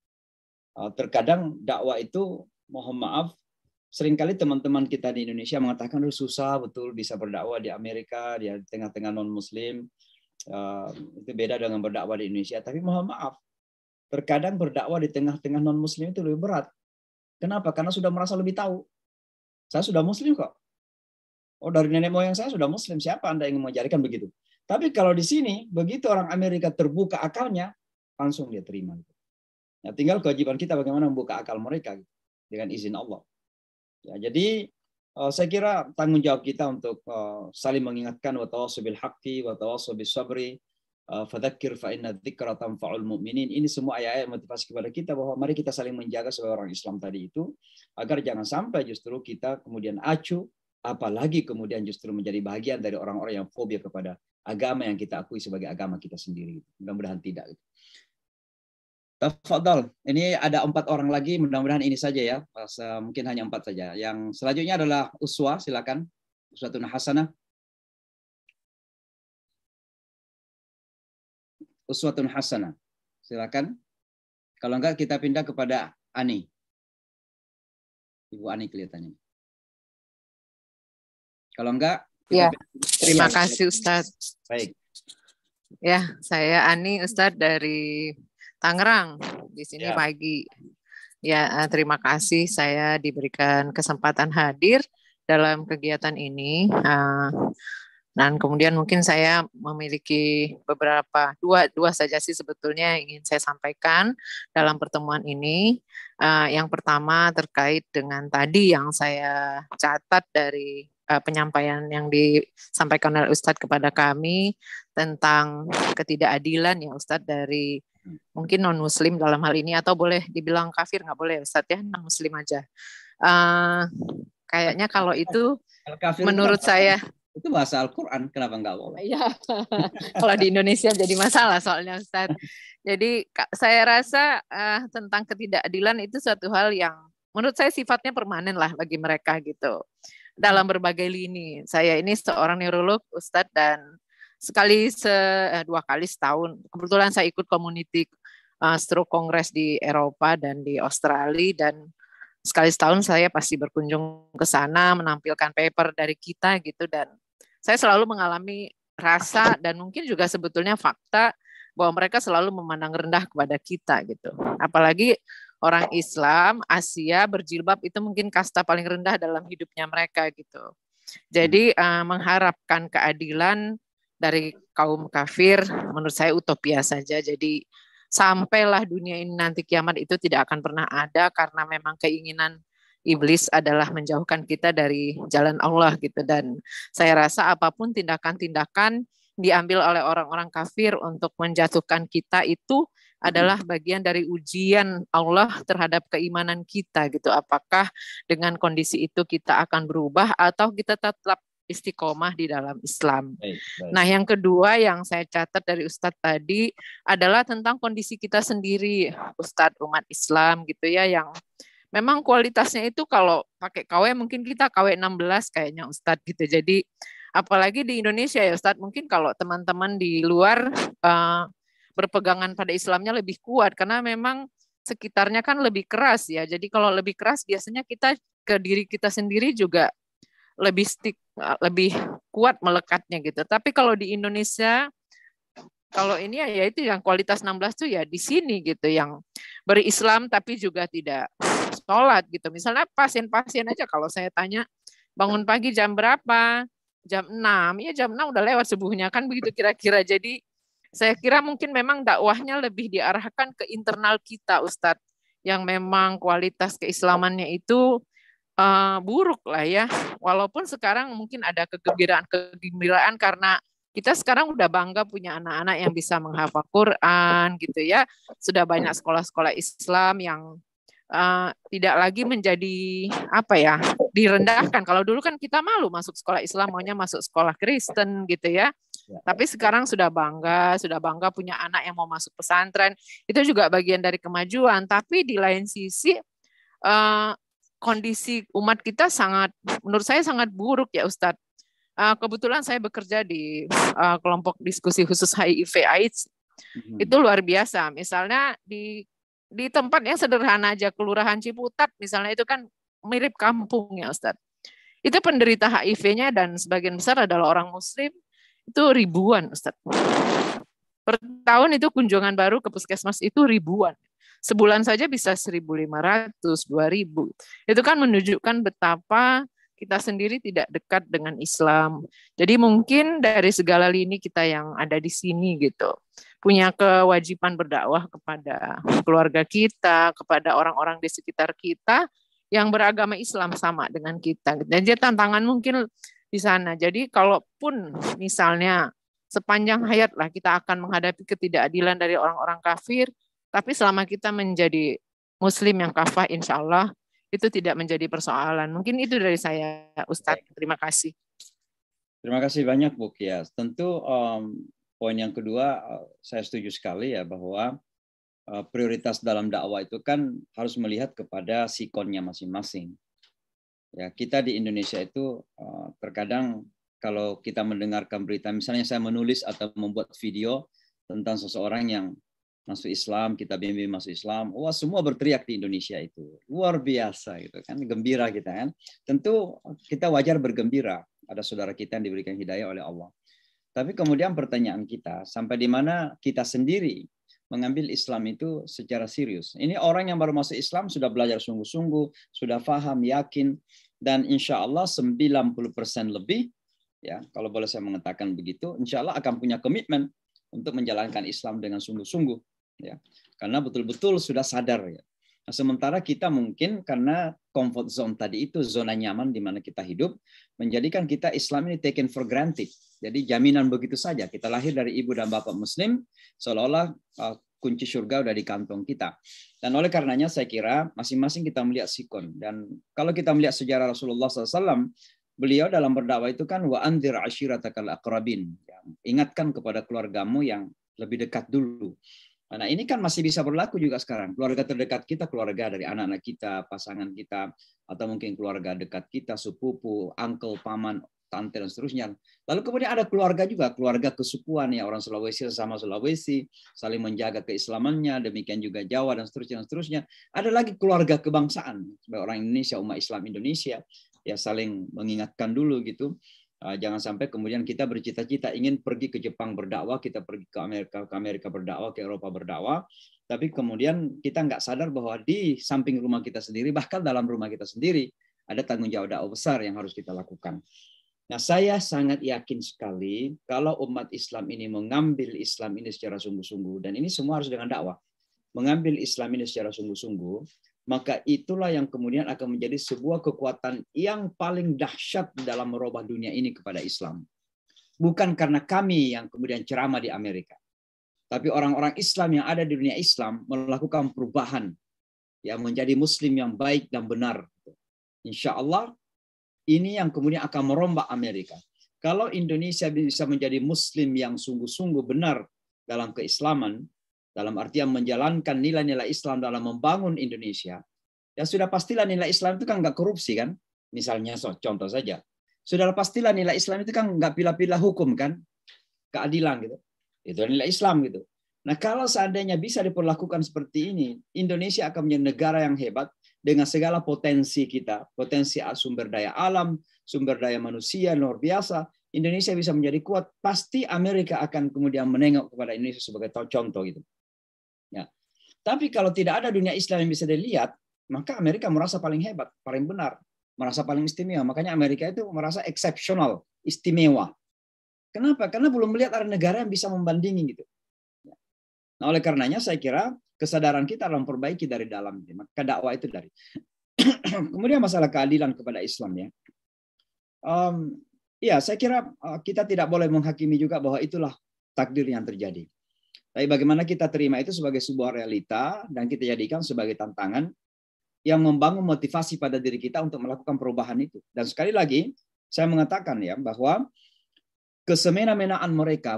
Eh, terkadang dakwah itu mohon maaf seringkali teman-teman kita di Indonesia mengatakan oh, susah betul bisa berdakwah di Amerika, di tengah-tengah non-muslim. Uh, itu beda dengan berdakwah di Indonesia. Tapi mohon maaf, terkadang berdakwah di tengah-tengah non-muslim itu lebih berat. Kenapa? Karena sudah merasa lebih tahu. Saya sudah muslim kok. Oh dari nenek moyang saya sudah muslim. Siapa Anda ingin mengajarkan begitu? Tapi kalau di sini, begitu orang Amerika terbuka akalnya, langsung dia terima. Nah, tinggal kewajiban kita bagaimana membuka akal mereka gitu, dengan izin Allah. Ya, jadi uh, saya kira tanggung jawab kita untuk uh, saling mengingatkan wa bil haqqi wa bis sabri eh, fadzakir fa inna dzikra tanfa'ul mu'minin. Ini semua ayat-ayat motivasi kepada kita bahwa mari kita saling menjaga sebagai orang Islam tadi itu agar jangan sampai justru kita kemudian acuh apalagi kemudian justru menjadi bagian dari orang-orang yang fobia kepada agama yang kita akui sebagai agama kita sendiri. Mudah-mudahan tidak. Gitu. Tafadol, eh, Ini ada empat orang lagi. Mudah-mudahan ini saja ya. Eh, mungkin hanya empat saja. Yang selanjutnya adalah uswa. Silakan. Hasana. hasanah. Uswatun Hasana, Silakan. Kalau enggak kita pindah kepada Ani. Ibu Ani kelihatannya. Kalau enggak Ya, terima kasih Ustadz. Baik. Ya, saya Ani Ustadz dari Tangerang di sini ya. pagi. Ya, eh, terima kasih saya diberikan kesempatan hadir dalam kegiatan ini. Eh, dan kemudian mungkin saya memiliki beberapa dua dua saja sih sebetulnya yang ingin saya sampaikan dalam pertemuan ini. Eh, yang pertama terkait dengan tadi yang saya catat dari penyampaian yang disampaikan oleh Ustadz kepada kami tentang ketidakadilan ya Ustadz dari mungkin non muslim dalam hal ini atau boleh dibilang kafir nggak boleh Ustaz ya non muslim aja uh, kayaknya kalau itu kafir menurut itu saya itu bahasa Al-Quran kenapa nggak boleh ya kalau di Indonesia jadi masalah soalnya Ustaz jadi saya rasa uh, tentang ketidakadilan itu suatu hal yang menurut saya sifatnya permanen lah bagi mereka gitu dalam berbagai lini saya ini seorang neurolog Ustadz dan sekali se eh, dua kali setahun. Kebetulan saya ikut community eh, stroke kongres di Eropa dan di Australia dan sekali setahun saya pasti berkunjung ke sana menampilkan paper dari kita gitu dan saya selalu mengalami rasa dan mungkin juga sebetulnya fakta bahwa mereka selalu memandang rendah kepada kita gitu. Apalagi orang Islam, Asia berjilbab itu mungkin kasta paling rendah dalam hidupnya mereka gitu. Jadi uh, mengharapkan keadilan dari kaum kafir menurut saya utopia saja. Jadi sampailah dunia ini nanti kiamat itu tidak akan pernah ada karena memang keinginan iblis adalah menjauhkan kita dari jalan Allah gitu dan saya rasa apapun tindakan-tindakan diambil oleh orang-orang kafir untuk menjatuhkan kita itu adalah bagian dari ujian Allah terhadap keimanan kita gitu apakah dengan kondisi itu kita akan berubah atau kita tetap istiqomah di dalam Islam. Baik, baik. Nah, yang kedua yang saya catat dari Ustadz tadi adalah tentang kondisi kita sendiri, Ustadz umat Islam gitu ya, yang memang kualitasnya itu kalau pakai KW mungkin kita KW 16 kayaknya Ustadz gitu. Jadi apalagi di Indonesia ya Ustadz, mungkin kalau teman-teman di luar uh, berpegangan pada Islamnya lebih kuat karena memang sekitarnya kan lebih keras ya. Jadi kalau lebih keras biasanya kita ke diri kita sendiri juga lebih stick Eh, lebih kuat melekatnya gitu. Tapi kalau di Indonesia kalau ini ya, ya itu yang kualitas 16 tuh ya di sini gitu yang berislam tapi juga tidak sholat gitu. Misalnya pasien-pasien aja kalau saya tanya bangun pagi jam berapa? Jam 6. Ya jam 6 udah lewat subuhnya kan begitu kira-kira. Jadi saya kira mungkin memang dakwahnya lebih diarahkan ke internal kita Ustadz yang memang kualitas keislamannya itu uh, buruk lah ya. Walaupun sekarang mungkin ada kegembiraan-kegembiraan karena kita sekarang udah bangga punya anak-anak yang bisa menghafal Quran gitu ya. Sudah banyak sekolah-sekolah Islam yang uh, tidak lagi menjadi apa ya direndahkan. Kalau dulu kan kita malu masuk sekolah Islam, maunya masuk sekolah Kristen gitu ya. ya. Tapi sekarang sudah bangga, sudah bangga punya anak yang mau masuk pesantren. Itu juga bagian dari kemajuan. Tapi di lain sisi uh, kondisi umat kita sangat, menurut saya sangat buruk ya Ustadz. Ah, kebetulan saya bekerja di ah, kelompok diskusi khusus HIV/AIDS. Mm-hmm. Itu luar biasa. Misalnya di di tempat yang sederhana aja, kelurahan Ciputat misalnya itu kan mirip kampung ya Ustadz. Itu penderita HIV-nya dan sebagian besar adalah orang Muslim. Itu ribuan Ustadz. Per tahun itu kunjungan baru ke puskesmas itu ribuan. Sebulan saja bisa 1.500, 2.000. Itu kan menunjukkan betapa kita sendiri tidak dekat dengan Islam. Jadi mungkin dari segala lini kita yang ada di sini gitu punya kewajiban berdakwah kepada keluarga kita, kepada orang-orang di sekitar kita yang beragama Islam sama dengan kita. dan Jadi tantangan mungkin di sana. Jadi kalaupun misalnya sepanjang hayat lah kita akan menghadapi ketidakadilan dari orang-orang kafir, tapi selama kita menjadi muslim yang kafah insya Allah, itu tidak menjadi persoalan. Mungkin itu dari saya, Ustadz. Terima kasih. Terima kasih banyak, Bu Kias. Tentu um, poin yang kedua, uh, saya setuju sekali ya bahwa uh, prioritas dalam dakwah itu kan harus melihat kepada sikonnya masing-masing. Ya, kita di Indonesia itu uh, terkadang kalau kita mendengarkan berita, misalnya saya menulis atau membuat video tentang seseorang yang masuk Islam, kita bimbing masuk Islam. Wah, semua berteriak di Indonesia itu. Luar biasa gitu kan, gembira kita kan. Tentu kita wajar bergembira ada saudara kita yang diberikan hidayah oleh Allah. Tapi kemudian pertanyaan kita, sampai di mana kita sendiri mengambil Islam itu secara serius. Ini orang yang baru masuk Islam sudah belajar sungguh-sungguh, sudah faham yakin, dan insya Allah 90% lebih, ya kalau boleh saya mengatakan begitu, insya Allah akan punya komitmen untuk menjalankan Islam dengan sungguh-sungguh ya karena betul-betul sudah sadar ya nah, sementara kita mungkin karena comfort zone tadi itu zona nyaman di mana kita hidup menjadikan kita Islam ini taken for granted jadi jaminan begitu saja kita lahir dari ibu dan bapak muslim seolah-olah uh, kunci surga udah di kantong kita dan oleh karenanya saya kira masing-masing kita melihat sikon dan kalau kita melihat sejarah Rasulullah SAW beliau dalam berdakwah itu kan wa antir ashiratakal akrabin. Ingatkan kepada keluargamu yang lebih dekat dulu. Nah ini kan masih bisa berlaku juga sekarang. Keluarga terdekat kita, keluarga dari anak-anak kita, pasangan kita, atau mungkin keluarga dekat kita, sepupu, uncle, paman, tante dan seterusnya. Lalu kemudian ada keluarga juga, keluarga kesukuan ya orang Sulawesi sama Sulawesi saling menjaga keislamannya, demikian juga Jawa dan seterusnya dan seterusnya. Ada lagi keluarga kebangsaan sebagai orang Indonesia, umat Islam Indonesia ya saling mengingatkan dulu gitu. Ah, jangan sampai kemudian kita bercita-cita ingin pergi ke Jepang berdakwah, kita pergi ke Amerika, ke Amerika berdakwah, ke Eropa berdakwah, tapi kemudian kita nggak sadar bahwa di samping rumah kita sendiri, bahkan dalam rumah kita sendiri, ada tanggung jawab dakwah besar yang harus kita lakukan. Nah, saya sangat yakin sekali kalau umat Islam ini mengambil Islam ini secara sungguh-sungguh, dan ini semua harus dengan dakwah. Mengambil Islam ini secara sungguh-sungguh, maka itulah yang kemudian akan menjadi sebuah kekuatan yang paling dahsyat dalam merubah dunia ini kepada Islam. Bukan karena kami yang kemudian ceramah di Amerika, tapi orang-orang Islam yang ada di dunia Islam melakukan perubahan yang menjadi muslim yang baik dan benar. Insya Allah ini yang kemudian akan merombak Amerika. Kalau Indonesia bisa menjadi muslim yang sungguh-sungguh benar dalam keislaman, dalam artian menjalankan nilai-nilai Islam dalam membangun Indonesia, ya sudah pastilah nilai Islam itu kan nggak korupsi kan? Misalnya so, contoh saja, sudah pastilah nilai Islam itu kan nggak pilih-pilih hukum kan, keadilan gitu. Itu nilai Islam gitu. Nah kalau seandainya bisa diperlakukan seperti ini, Indonesia akan menjadi negara yang hebat dengan segala potensi kita, potensi sumber daya alam, sumber daya manusia luar biasa. Indonesia bisa menjadi kuat, pasti Amerika akan kemudian menengok kepada Indonesia sebagai contoh gitu. Ya. Tapi kalau tidak ada dunia Islam yang bisa dilihat, maka Amerika merasa paling hebat, paling benar, merasa paling istimewa. Makanya Amerika itu merasa eksepsional, istimewa. Kenapa? Karena belum melihat ada negara yang bisa membandingi gitu. Ya. Nah, oleh karenanya saya kira kesadaran kita dalam perbaiki dari dalam. Maka dakwah itu dari. Kemudian masalah keadilan kepada Islam ya. Um, ya, saya kira eh, kita tidak boleh menghakimi juga bahwa itulah takdir yang terjadi. Tapi bagaimana kita terima itu sebagai sebuah realita dan kita jadikan sebagai tantangan yang membangun motivasi pada diri kita untuk melakukan perubahan itu. Dan sekali lagi, saya mengatakan ya bahwa kesemena-menaan mereka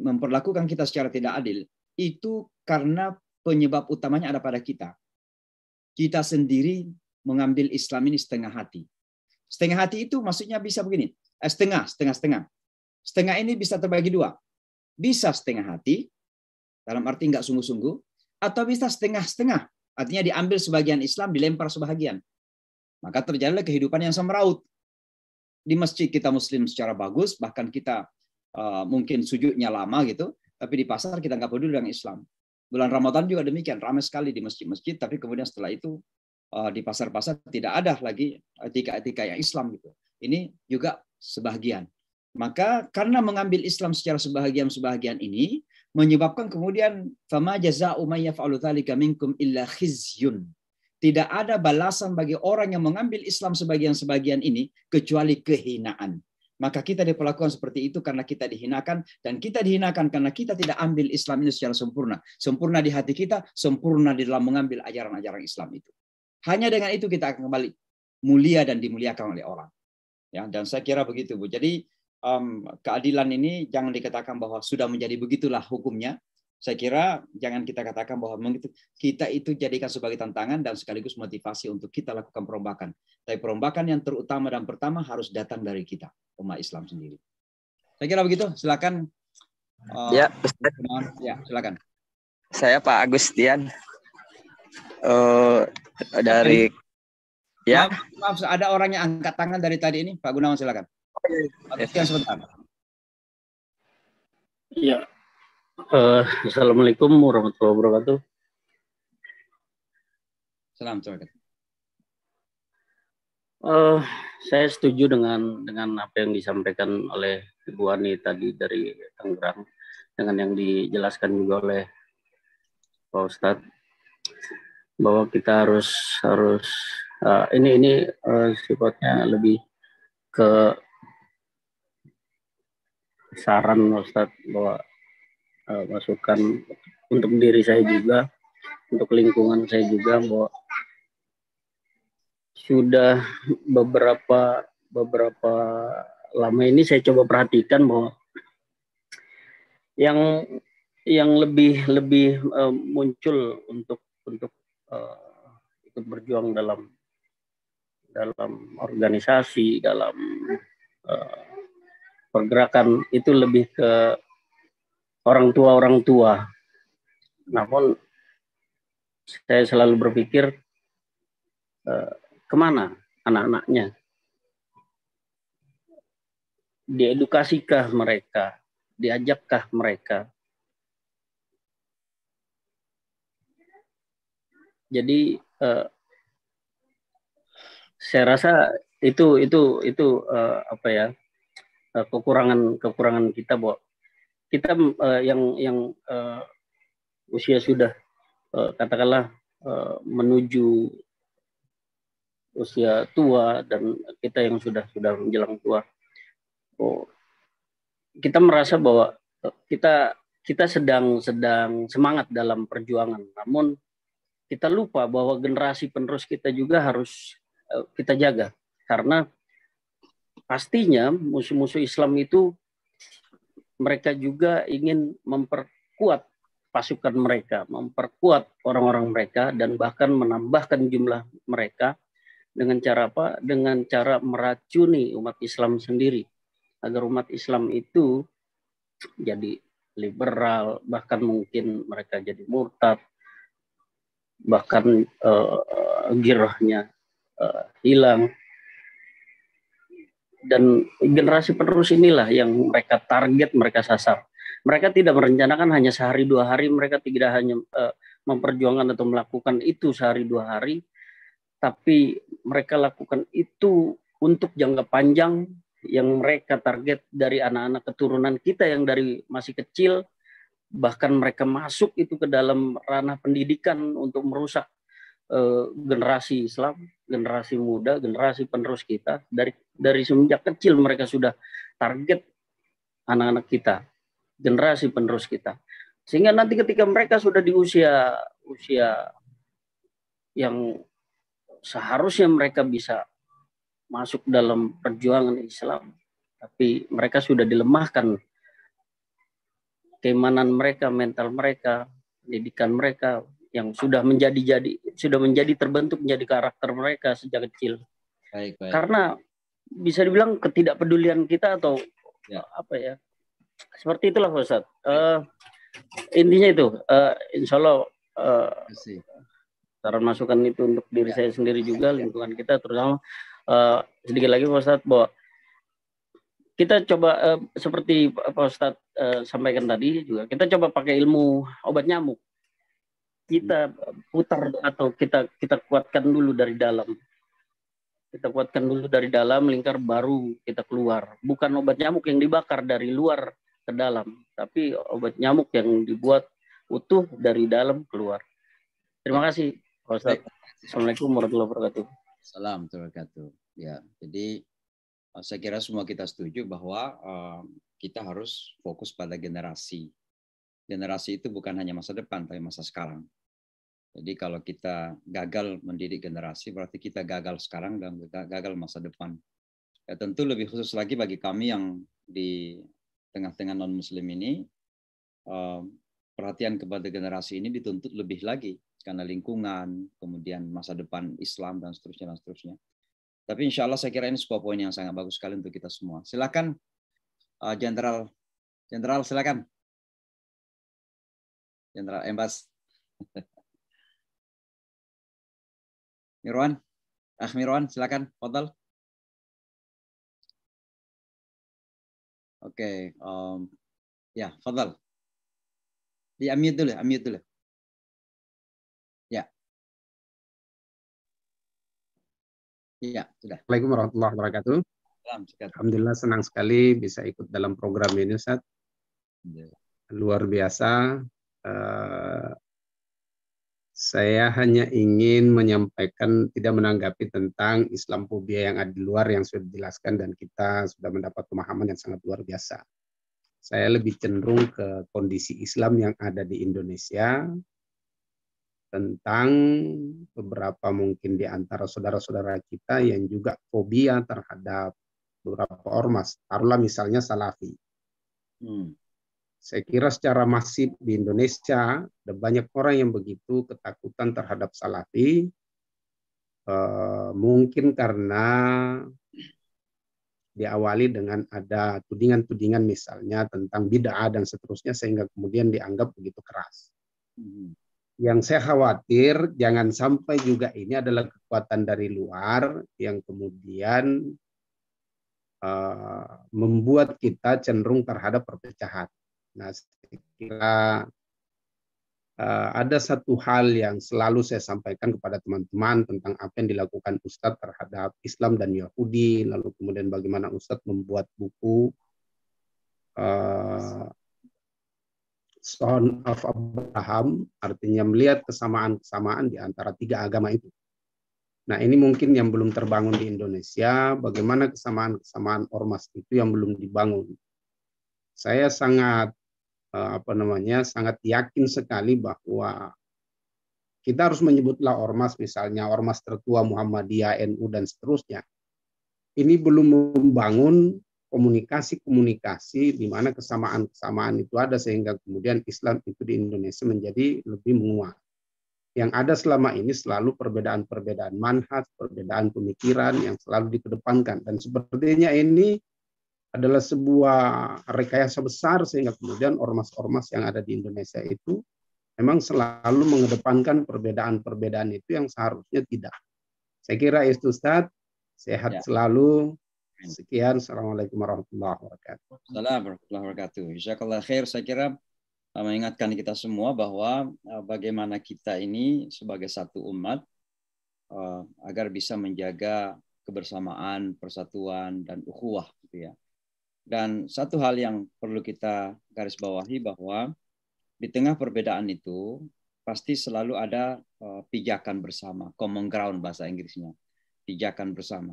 memperlakukan kita secara tidak adil itu karena penyebab utamanya ada pada kita. Kita sendiri mengambil Islam ini setengah hati. Setengah hati itu maksudnya bisa begini, eh, setengah, setengah, setengah. Setengah ini bisa terbagi dua. Bisa setengah hati, dalam arti nggak sungguh-sungguh, atau bisa setengah-setengah, artinya diambil sebagian Islam, dilempar sebagian. Maka terjadilah kehidupan yang semeraut. Di masjid kita muslim secara bagus, bahkan kita uh, mungkin sujudnya lama gitu, tapi di pasar kita nggak peduli dengan Islam. Bulan Ramadan juga demikian, ramai sekali di masjid-masjid, tapi kemudian setelah itu uh, di pasar-pasar tidak ada lagi etika-etika yang Islam gitu. Ini juga sebagian. Maka karena mengambil Islam secara sebahagian-sebahagian ini, menyebabkan kemudian fama jaza umayyah yaf'alu kamingkum illa khizyun. Tidak ada balasan bagi orang yang mengambil Islam sebagian-sebagian ini kecuali kehinaan. Maka kita diperlakukan seperti itu karena kita dihinakan dan kita dihinakan karena kita tidak ambil Islam ini secara sempurna. Sempurna di hati kita, sempurna di dalam mengambil ajaran-ajaran Islam itu. Hanya dengan itu kita akan kembali mulia dan dimuliakan oleh orang. Ya, dan saya kira begitu Bu. Jadi um, keadilan ini jangan dikatakan bahwa sudah menjadi begitulah hukumnya. Saya kira jangan kita katakan bahwa kita itu jadikan sebagai tantangan dan sekaligus motivasi untuk kita lakukan perombakan. Tapi perombakan yang terutama dan pertama harus datang dari kita, umat Islam sendiri. Saya kira begitu. Silakan. Uh, ya, Ustaz. ya, silakan. Saya Pak Agustian. Uh, dari ya. maaf, ada orang yang angkat tangan dari tadi ini, Pak Gunawan silakan. Ya, sebentar. Ya. Uh, Assalamualaikum warahmatullahi wabarakatuh. Salam, uh, saya setuju dengan dengan apa yang disampaikan oleh Ibu Ani tadi dari Tangerang dengan yang dijelaskan juga oleh Pak Ustadz bahwa kita harus harus uh, ini ini uh, sifatnya lebih ke saran Ustadz bahwa uh, masukan untuk diri saya juga untuk lingkungan saya juga bahwa sudah beberapa beberapa lama ini saya coba perhatikan bahwa yang yang lebih lebih uh, muncul untuk untuk uh, ikut berjuang dalam dalam organisasi dalam uh, pergerakan itu lebih ke orang tua orang tua. Namun saya selalu berpikir eh, kemana anak-anaknya? Diedukasikah mereka? Diajakkah mereka? Jadi eh, saya rasa itu itu itu eh, apa ya? Eh, kekurangan kekurangan kita bahwa kita uh, yang yang uh, usia sudah uh, katakanlah uh, menuju usia tua dan kita yang sudah sudah menjelang tua oh, kita merasa bahwa kita kita sedang sedang semangat dalam perjuangan namun kita lupa bahwa generasi penerus kita juga harus uh, kita jaga karena pastinya musuh-musuh Islam itu mereka juga ingin memperkuat pasukan mereka, memperkuat orang-orang mereka dan bahkan menambahkan jumlah mereka dengan cara apa? Dengan cara meracuni umat Islam sendiri agar umat Islam itu jadi liberal, bahkan mungkin mereka jadi murtad, bahkan uh, girahnya uh, hilang dan generasi penerus inilah yang mereka target mereka sasar. Mereka tidak merencanakan hanya sehari dua hari, mereka tidak hanya uh, memperjuangkan atau melakukan itu sehari dua hari, tapi mereka lakukan itu untuk jangka panjang yang mereka target dari anak-anak keturunan kita yang dari masih kecil bahkan mereka masuk itu ke dalam ranah pendidikan untuk merusak Eh, generasi Islam, generasi muda, generasi penerus kita dari dari semenjak kecil mereka sudah target anak-anak kita, generasi penerus kita. Sehingga nanti ketika mereka sudah di usia usia yang seharusnya mereka bisa masuk dalam perjuangan Islam, tapi mereka sudah dilemahkan keimanan mereka, mental mereka, pendidikan mereka, yang sudah menjadi jadi sudah menjadi terbentuk menjadi karakter mereka sejak kecil. Baik, baik. Karena bisa dibilang ketidakpedulian kita atau ya. apa ya seperti itulah Ustaz. Uh, eh, intinya itu uh, Insya Allah uh, saran masukan itu untuk diri ya. saya sendiri juga lingkungan kita terutama uh, sedikit lagi Ustaz bahwa kita coba uh, seperti Pak Ustadz uh, sampaikan tadi juga kita coba pakai ilmu obat nyamuk kita putar atau kita kita kuatkan dulu dari dalam. Kita kuatkan dulu dari dalam, lingkar baru kita keluar. Bukan obat nyamuk yang dibakar dari luar ke dalam, tapi obat nyamuk yang dibuat utuh dari dalam keluar. Terima kasih, Ustaz. Assalamualaikum warahmatullahi wabarakatuh. Salam wabarakatuh. Ya, jadi eh, saya kira semua kita setuju bahwa eh, kita harus fokus pada generasi. Generasi itu bukan hanya masa depan, tapi masa sekarang jadi kalau kita gagal mendidik generasi, berarti kita gagal sekarang dan gagal masa depan. Ya, tentu lebih khusus lagi bagi kami yang di tengah-tengah non-muslim ini, eh, perhatian kepada generasi ini dituntut lebih lagi karena lingkungan, kemudian masa depan Islam, dan seterusnya, dan seterusnya. Tapi insya Allah saya kira ini sebuah poin yang sangat bagus sekali untuk kita semua. Silakan, eh, Jenderal. Jenderal, silakan. Jenderal Embas. Mirwan, ah Mirwan, silakan, Fadal. Oke, okay, um, ya, Fadal. Di unmute dulu, unmute dulu. Ya. Ya, sudah. Assalamualaikum warahmatullahi wabarakatuh. Alhamdulillah senang sekali bisa ikut dalam program ini Ustaz. Iya. Luar biasa eh, saya hanya ingin menyampaikan tidak menanggapi tentang Islam fobia yang ada di luar yang sudah dijelaskan dan kita sudah mendapat pemahaman yang sangat luar biasa. Saya lebih cenderung ke kondisi Islam yang ada di Indonesia tentang beberapa mungkin di antara saudara-saudara kita yang juga fobia terhadap beberapa ormas. Taruhlah misalnya Salafi. Hmm. Saya kira secara masif di Indonesia ada banyak orang yang begitu ketakutan terhadap Salafi. E, eh, mungkin karena diawali dengan ada tudingan-tudingan misalnya tentang bid'ah dan seterusnya sehingga kemudian dianggap begitu keras. Hmm. Yang saya khawatir jangan sampai juga ini adalah kekuatan dari luar yang kemudian uh, membuat kita cenderung terhadap perpecahan. Nah, saya kira eh, ada satu hal yang selalu saya sampaikan kepada teman-teman tentang apa yang dilakukan Ustadz terhadap Islam dan Yahudi, lalu kemudian bagaimana Ustadz membuat buku uh, Son of Abraham, artinya melihat kesamaan-kesamaan di antara tiga agama itu. Nah ini mungkin yang belum terbangun di Indonesia, bagaimana kesamaan-kesamaan ormas itu yang belum dibangun. Saya sangat Eh, apa namanya sangat yakin sekali bahwa kita harus menyebutlah ormas misalnya ormas tertua Muhammadiyah, NU dan seterusnya. Ini belum membangun komunikasi-komunikasi di mana kesamaan-kesamaan itu ada sehingga kemudian Islam itu di Indonesia menjadi lebih menguat. Yang ada selama ini selalu perbedaan-perbedaan manhaj, perbedaan pemikiran yang selalu dikedepankan dan sepertinya ini adalah sebuah rekayasa besar sehingga kemudian ormas-ormas yang ada di Indonesia itu memang selalu mengedepankan perbedaan-perbedaan itu yang seharusnya tidak. Saya kira itu Ustaz, sehat ya. selalu. Sekian, Assalamualaikum warahmatullahi wabarakatuh. Assalamualaikum warahmatullahi wabarakatuh. Insyaallah khair. Saya kira eh, mengingatkan kita semua bahwa eh, bagaimana kita ini sebagai satu umat eh, agar bisa menjaga kebersamaan, persatuan, dan ukhuwah. Gitu ya. Dan satu hal yang perlu kita garis bawahi bahwa di tengah perbedaan itu pasti selalu ada eh, pijakan bersama, common ground bahasa Inggrisnya, pijakan bersama.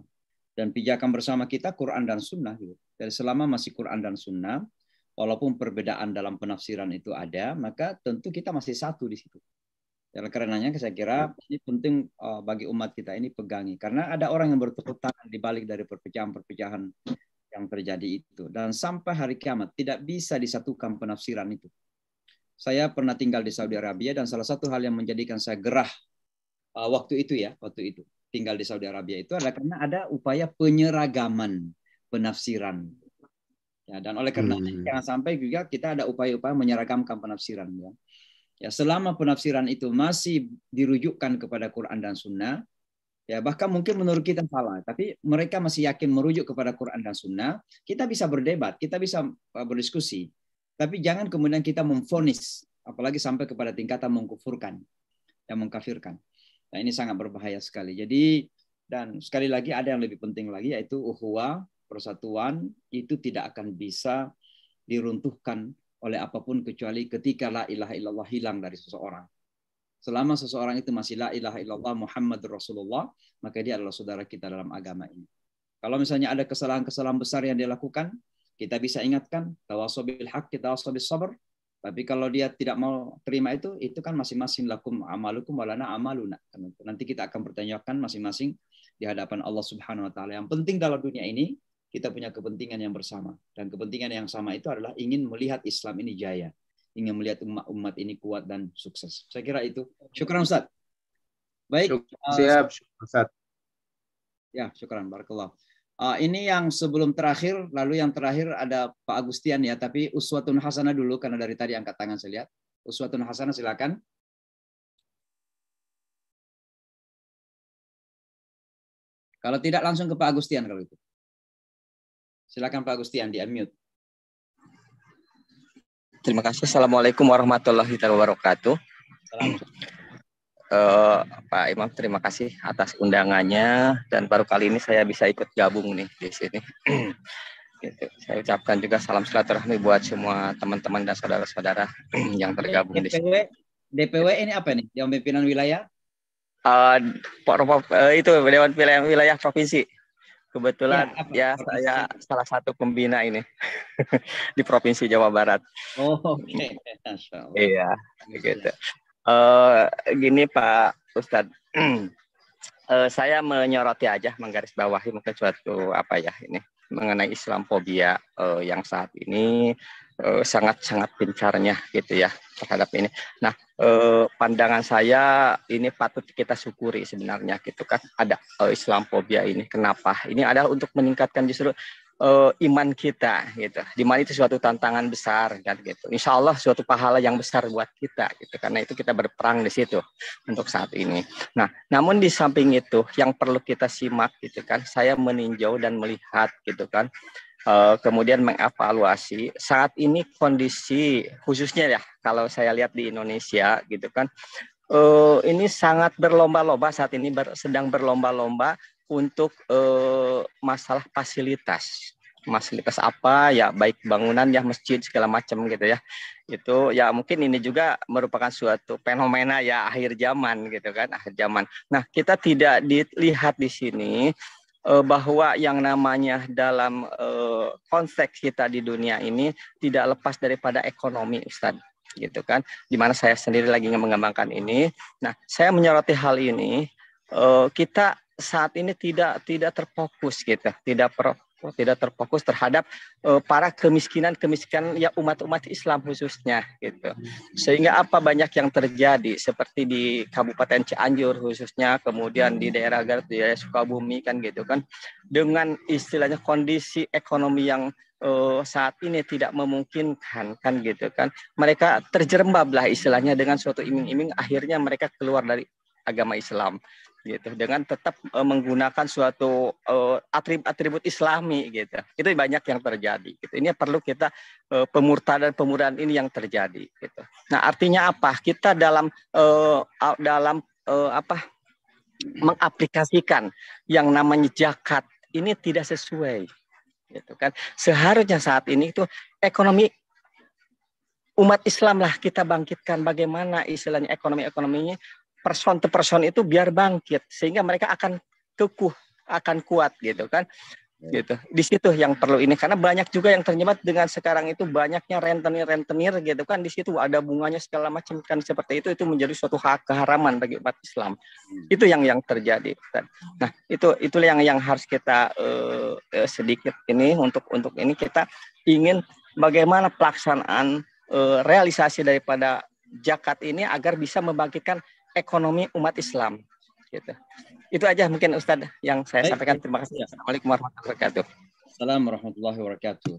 Dan pijakan bersama kita Quran dan Sunnah. Gitu. Jadi selama masih Quran dan Sunnah, walaupun perbedaan dalam penafsiran itu ada, maka tentu kita masih satu di situ. Dan karenanya saya kira ini penting eh, bagi umat kita ini pegangi. Karena ada orang yang bertepuk tangan di balik dari perpecahan-perpecahan yang terjadi itu. Dan sampai hari kiamat tidak bisa disatukan penafsiran itu. Saya pernah tinggal di Saudi Arabia dan salah satu hal yang menjadikan saya gerah uh, waktu itu ya, waktu itu tinggal di Saudi Arabia itu adalah karena ada upaya penyeragaman penafsiran. Ya, dan oleh karena hmm. jangan sampai juga kita ada upaya-upaya menyeragamkan penafsiran ya. Ya, selama penafsiran itu masih dirujukkan kepada Quran dan Sunnah, ya bahkan mungkin menurut kita salah tapi mereka masih yakin merujuk kepada Quran dan Sunnah kita bisa berdebat kita bisa eh, berdiskusi tapi jangan kemudian kita memfonis apalagi sampai kepada tingkatan mengkufurkan dan mengkafirkan nah ini sangat berbahaya sekali jadi dan sekali lagi ada yang lebih penting lagi yaitu uhuwa persatuan itu tidak akan bisa diruntuhkan oleh apapun kecuali ketika la ilaha illallah hilang dari seseorang Selama seseorang itu masih la ilaha illallah Muhammad Rasulullah, maka dia adalah saudara kita dalam agama ini. Kalau misalnya ada kesalahan-kesalahan besar yang dia lakukan, kita bisa ingatkan tawasubil hak, kita tawasobil sabar. Tapi kalau dia tidak mau terima itu, itu kan masing-masing lakum amalukum walana amaluna. Nanti kita akan pertanyakan masing-masing di hadapan Allah Subhanahu wa taala. Yang penting dalam dunia ini kita punya kepentingan yang bersama dan kepentingan yang sama itu adalah ingin melihat Islam ini jaya ingin melihat umat-umat ini kuat dan sukses. Saya kira itu. Syukran Ustaz. Baik. Eh, Siap, syukran Ustaz. Ya, syukran. Barakallah. Uh, ini yang sebelum terakhir, lalu yang terakhir ada Pak Agustian ya, tapi Uswatun Hasanah dulu karena dari tadi angkat tangan saya lihat. Uswatun Hasanah silakan. Kalau tidak langsung ke Pak Agustian kalau itu. Silakan Pak Agustian di unmute. Terima kasih. Assalamualaikum warahmatullahi wabarakatuh. Uh, Pak Imam, terima kasih atas undangannya dan baru kali ini saya bisa ikut gabung nih di sini. gitu. Saya ucapkan juga salam silaturahmi buat semua teman-teman dan saudara-saudara yang tergabung di sini. DPW ini apa nih? Dewan Pimpinan Wilayah? itu eh, Dewan Pimpinan Wilayah Provinsi. Kebetulan ya, apa, ya apa, saya apa. salah satu pembina ini di Provinsi Jawa Barat. Oh, oke. Okay. iya, begitu. Uh, eh, gini Pak Ustad, uh, eh, saya menyoroti aja menggarisbawahi mungkin suatu apa ya ini mengenai Islamophobia uh, eh, yang saat ini eh, sangat-sangat uh, gencarnya gitu ya terhadap ini. Nah, uh, pandangan saya ini patut kita syukuri sebenarnya gitu kan ada uh, fobia ini. Kenapa? Ini adalah untuk meningkatkan justru uh, iman kita gitu. mana itu suatu tantangan besar kan gitu. Insya Allah suatu pahala yang besar buat kita gitu. Karena itu kita berperang di situ untuk saat ini. Nah, namun di samping itu yang perlu kita simak gitu kan, saya meninjau dan melihat gitu kan. Uh, kemudian mengevaluasi saat ini kondisi khususnya ya kalau saya lihat di Indonesia gitu kan uh, ini sangat berlomba-lomba saat ini ber, sedang berlomba-lomba untuk eh, masalah fasilitas fasilitas apa ya baik bangunan ya masjid segala macam gitu ya itu ya mungkin ini juga merupakan suatu fenomena ya akhir zaman gitu kan akhir zaman nah kita tidak dilihat di sini eh, bahwa yang namanya dalam eh, konteks kita di dunia ini tidak lepas daripada ekonomi Ustadz gitu kan dimana saya sendiri lagi mengembangkan ini nah saya menyoroti hal ini eh, kita saat ini tidak tidak terfokus gitu, tidak pro tidak terfokus terhadap uh, para kemiskinan-kemiskinan ya umat-umat Islam khususnya gitu. Sehingga apa banyak yang terjadi seperti di Kabupaten Cianjur khususnya kemudian di daerah Garut, di daerah Sukabumi kan gitu kan dengan istilahnya kondisi ekonomi yang uh, saat ini tidak memungkinkan kan gitu kan mereka terjerembablah istilahnya dengan suatu iming-iming akhirnya mereka keluar dari agama Islam gitu dengan tetap uh, menggunakan suatu uh, e, atribut atribut Islami gitu itu banyak yang terjadi gitu ini perlu kita uh, pemurtadan pemurahan ini yang terjadi gitu nah artinya apa kita dalam uh, dalam uh, apa mengaplikasikan yang namanya jakat ini tidak sesuai gitu kan seharusnya saat ini itu ekonomi umat Islam lah kita bangkitkan bagaimana istilahnya ekonomi ekonominya person to person itu biar bangkit sehingga mereka akan kekuh akan kuat gitu kan ya. gitu di situ yang perlu ini karena banyak juga yang terjebak dengan sekarang itu banyaknya rentenir rentenir gitu kan di situ ada bunganya segala macam kan seperti itu itu menjadi suatu hak keharaman bagi umat Islam hmm. itu yang yang terjadi kan. nah itu itu yang yang harus kita uh, sedikit ini untuk untuk ini kita ingin bagaimana pelaksanaan uh, realisasi daripada Jakat ini agar bisa membangkitkan ekonomi umat Islam. Gitu. Itu aja mungkin Ustadz yang saya Baik. sampaikan. Terima kasih. Ya. Assalamualaikum warahmatullahi wabarakatuh. Assalamualaikum warahmatullahi wabarakatuh.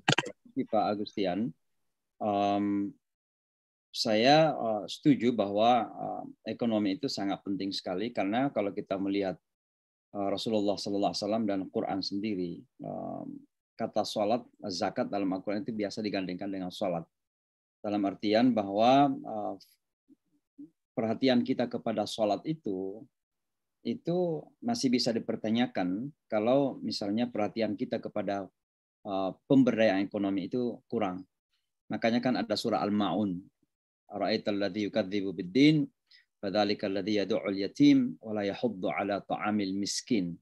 Pak Agustian, um, saya uh, setuju bahwa uh, ekonomi itu sangat penting sekali karena kalau kita melihat uh, Rasulullah SAW dan Quran sendiri, um, kata sholat zakat dalam Al-Quran itu biasa digandingkan dengan sholat dalam artian bahwa uh, perhatian kita kepada sholat itu itu masih bisa dipertanyakan kalau misalnya perhatian kita kepada eh, pemberdayaan ekonomi itu kurang. Makanya kan ada surah Al-Maun. Ra'aital ladzi yukadzibu bid-din fadzalikal yadu al yatim wa la yahuddu 'ala ta'amil miskin.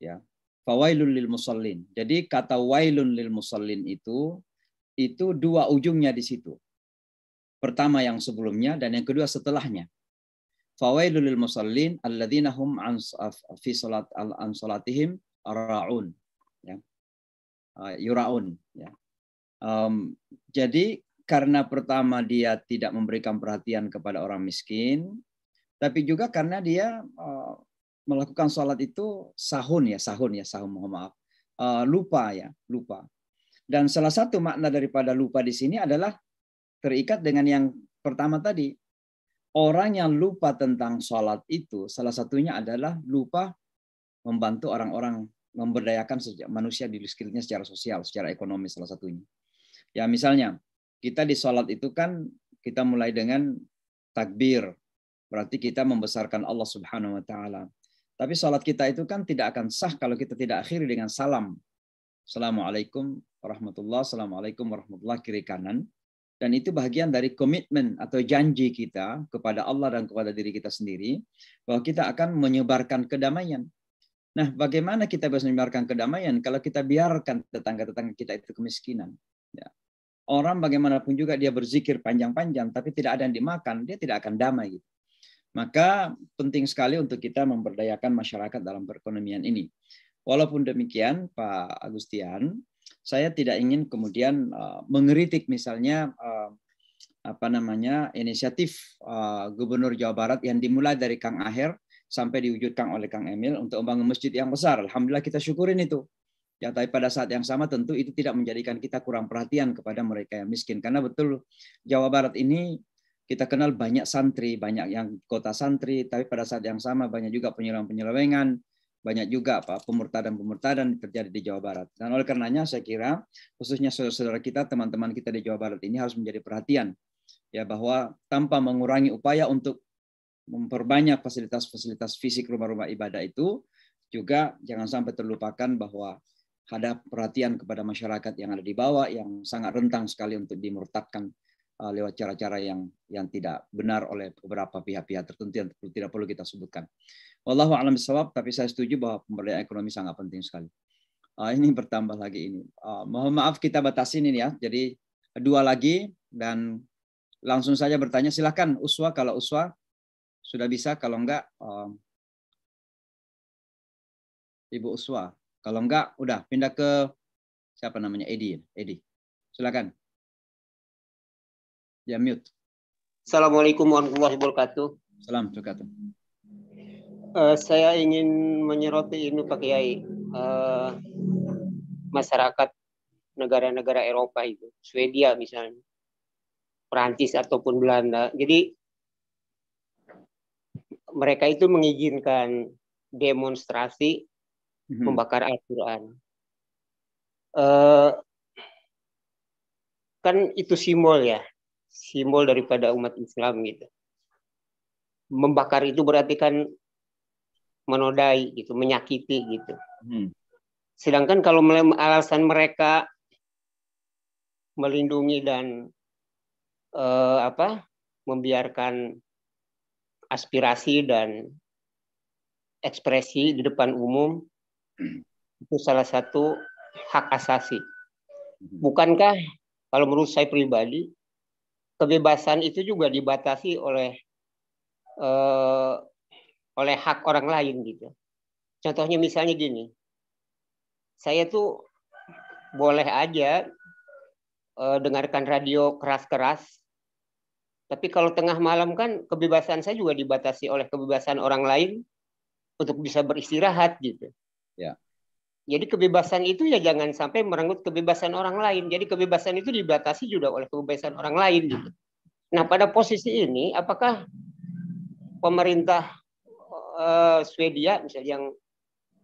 Ya. Fawailun lil musallin. Jadi kata wailun lil musallin itu itu dua ujungnya di situ pertama yang sebelumnya dan yang kedua setelahnya. Fawailul lil musallin alladzina hum an fi salat al an salatihim raun ya. Uh, yuraun ya. Um, jadi karena pertama dia tidak memberikan perhatian kepada orang miskin, tapi juga karena dia uh, melakukan sholat itu sahun ya sahun ya sahun mohon maaf uh, lupa ya lupa dan salah satu makna daripada lupa di sini adalah terikat dengan yang pertama tadi. Orang yang lupa tentang sholat itu salah satunya adalah lupa membantu orang-orang memberdayakan manusia di sekitarnya secara sosial, secara ekonomi salah satunya. Ya misalnya kita di sholat itu kan kita mulai dengan takbir, berarti kita membesarkan Allah Subhanahu Wa Taala. Tapi sholat kita itu kan tidak akan sah kalau kita tidak akhiri dengan salam. Assalamualaikum warahmatullahi wabarakatuh. Assalamualaikum warahmatullahi kiri kanan dan itu bagian dari komitmen atau janji kita kepada Allah dan kepada diri kita sendiri bahwa kita akan menyebarkan kedamaian. Nah, bagaimana kita bisa menyebarkan kedamaian kalau kita biarkan tetangga-tetangga kita itu kemiskinan? Ya. Orang bagaimanapun juga dia berzikir panjang-panjang, tapi tidak ada yang dimakan, dia tidak akan damai. Gitu. Maka penting sekali untuk kita memberdayakan masyarakat dalam perekonomian ini. Walaupun demikian, Pak Agustian, saya tidak ingin kemudian uh, mengeritik misalnya uh, apa namanya inisiatif uh, Gubernur Jawa Barat yang dimulai dari Kang Aher sampai diwujudkan oleh Kang Emil untuk membangun masjid yang besar. Alhamdulillah kita syukurin itu. Ya, tapi pada saat yang sama tentu itu tidak menjadikan kita kurang perhatian kepada mereka yang miskin. Karena betul Jawa Barat ini kita kenal banyak santri, banyak yang kota santri, tapi pada saat yang sama banyak juga penyelewang penyelewengan banyak juga apa pemurtadan-pemurtadan terjadi di Jawa Barat. Dan oleh karenanya saya kira khususnya saudara-saudara kita, teman-teman kita di Jawa Barat ini harus menjadi perhatian ya bahwa tanpa mengurangi upaya untuk memperbanyak fasilitas-fasilitas fisik rumah-rumah ibadah itu juga jangan sampai terlupakan bahwa ada perhatian kepada masyarakat yang ada di bawah yang sangat rentang sekali untuk dimurtadkan Eh, lewat cara-cara yang yang tidak benar oleh beberapa pihak-pihak tertentu yang tidak perlu kita sebutkan. Wallahu alam bisawab, tapi saya setuju bahwa pemberdayaan ekonomi sangat penting sekali. Uh, ini bertambah lagi ini. Uh, mohon maaf kita batasi ini ya. Jadi dua lagi dan langsung saja bertanya Silakan. Uswa kalau Uswa sudah bisa kalau enggak uh, Ibu Uswa. Kalau enggak udah pindah ke siapa namanya Edi. Ya? Edi. Silakan. Ya mute. Assalamualaikum warahmatullahi wabarakatuh. Salam wabarakatuh. Eh, uh, saya ingin menyeroti ini Pak Kiai uh, eh, masyarakat negara-negara Eropa itu, Swedia misalnya, Perancis ataupun Belanda. Jadi mereka itu mengizinkan demonstrasi mm-hmm. membakar Al-Quran. Uh, kan itu simbol ya simbol daripada umat Islam gitu. Membakar itu berarti kan menodai gitu, menyakiti gitu. Hmm. Sedangkan kalau alasan mereka melindungi dan uh, apa membiarkan aspirasi dan ekspresi di depan umum itu salah satu hak asasi. Hmm. Bukankah kalau menurut saya pribadi kebebasan itu juga dibatasi oleh eh, oleh hak orang lain gitu. Contohnya misalnya gini, saya tuh boleh aja eh, dengarkan radio keras-keras, tapi kalau tengah malam kan kebebasan saya juga dibatasi oleh kebebasan orang lain untuk bisa beristirahat gitu. Ya. Jadi kebebasan itu ya jangan sampai merenggut kebebasan orang lain. Jadi kebebasan itu dibatasi juga oleh kebebasan orang lain gitu. Nah, pada posisi ini apakah pemerintah uh, Swedia misalnya yang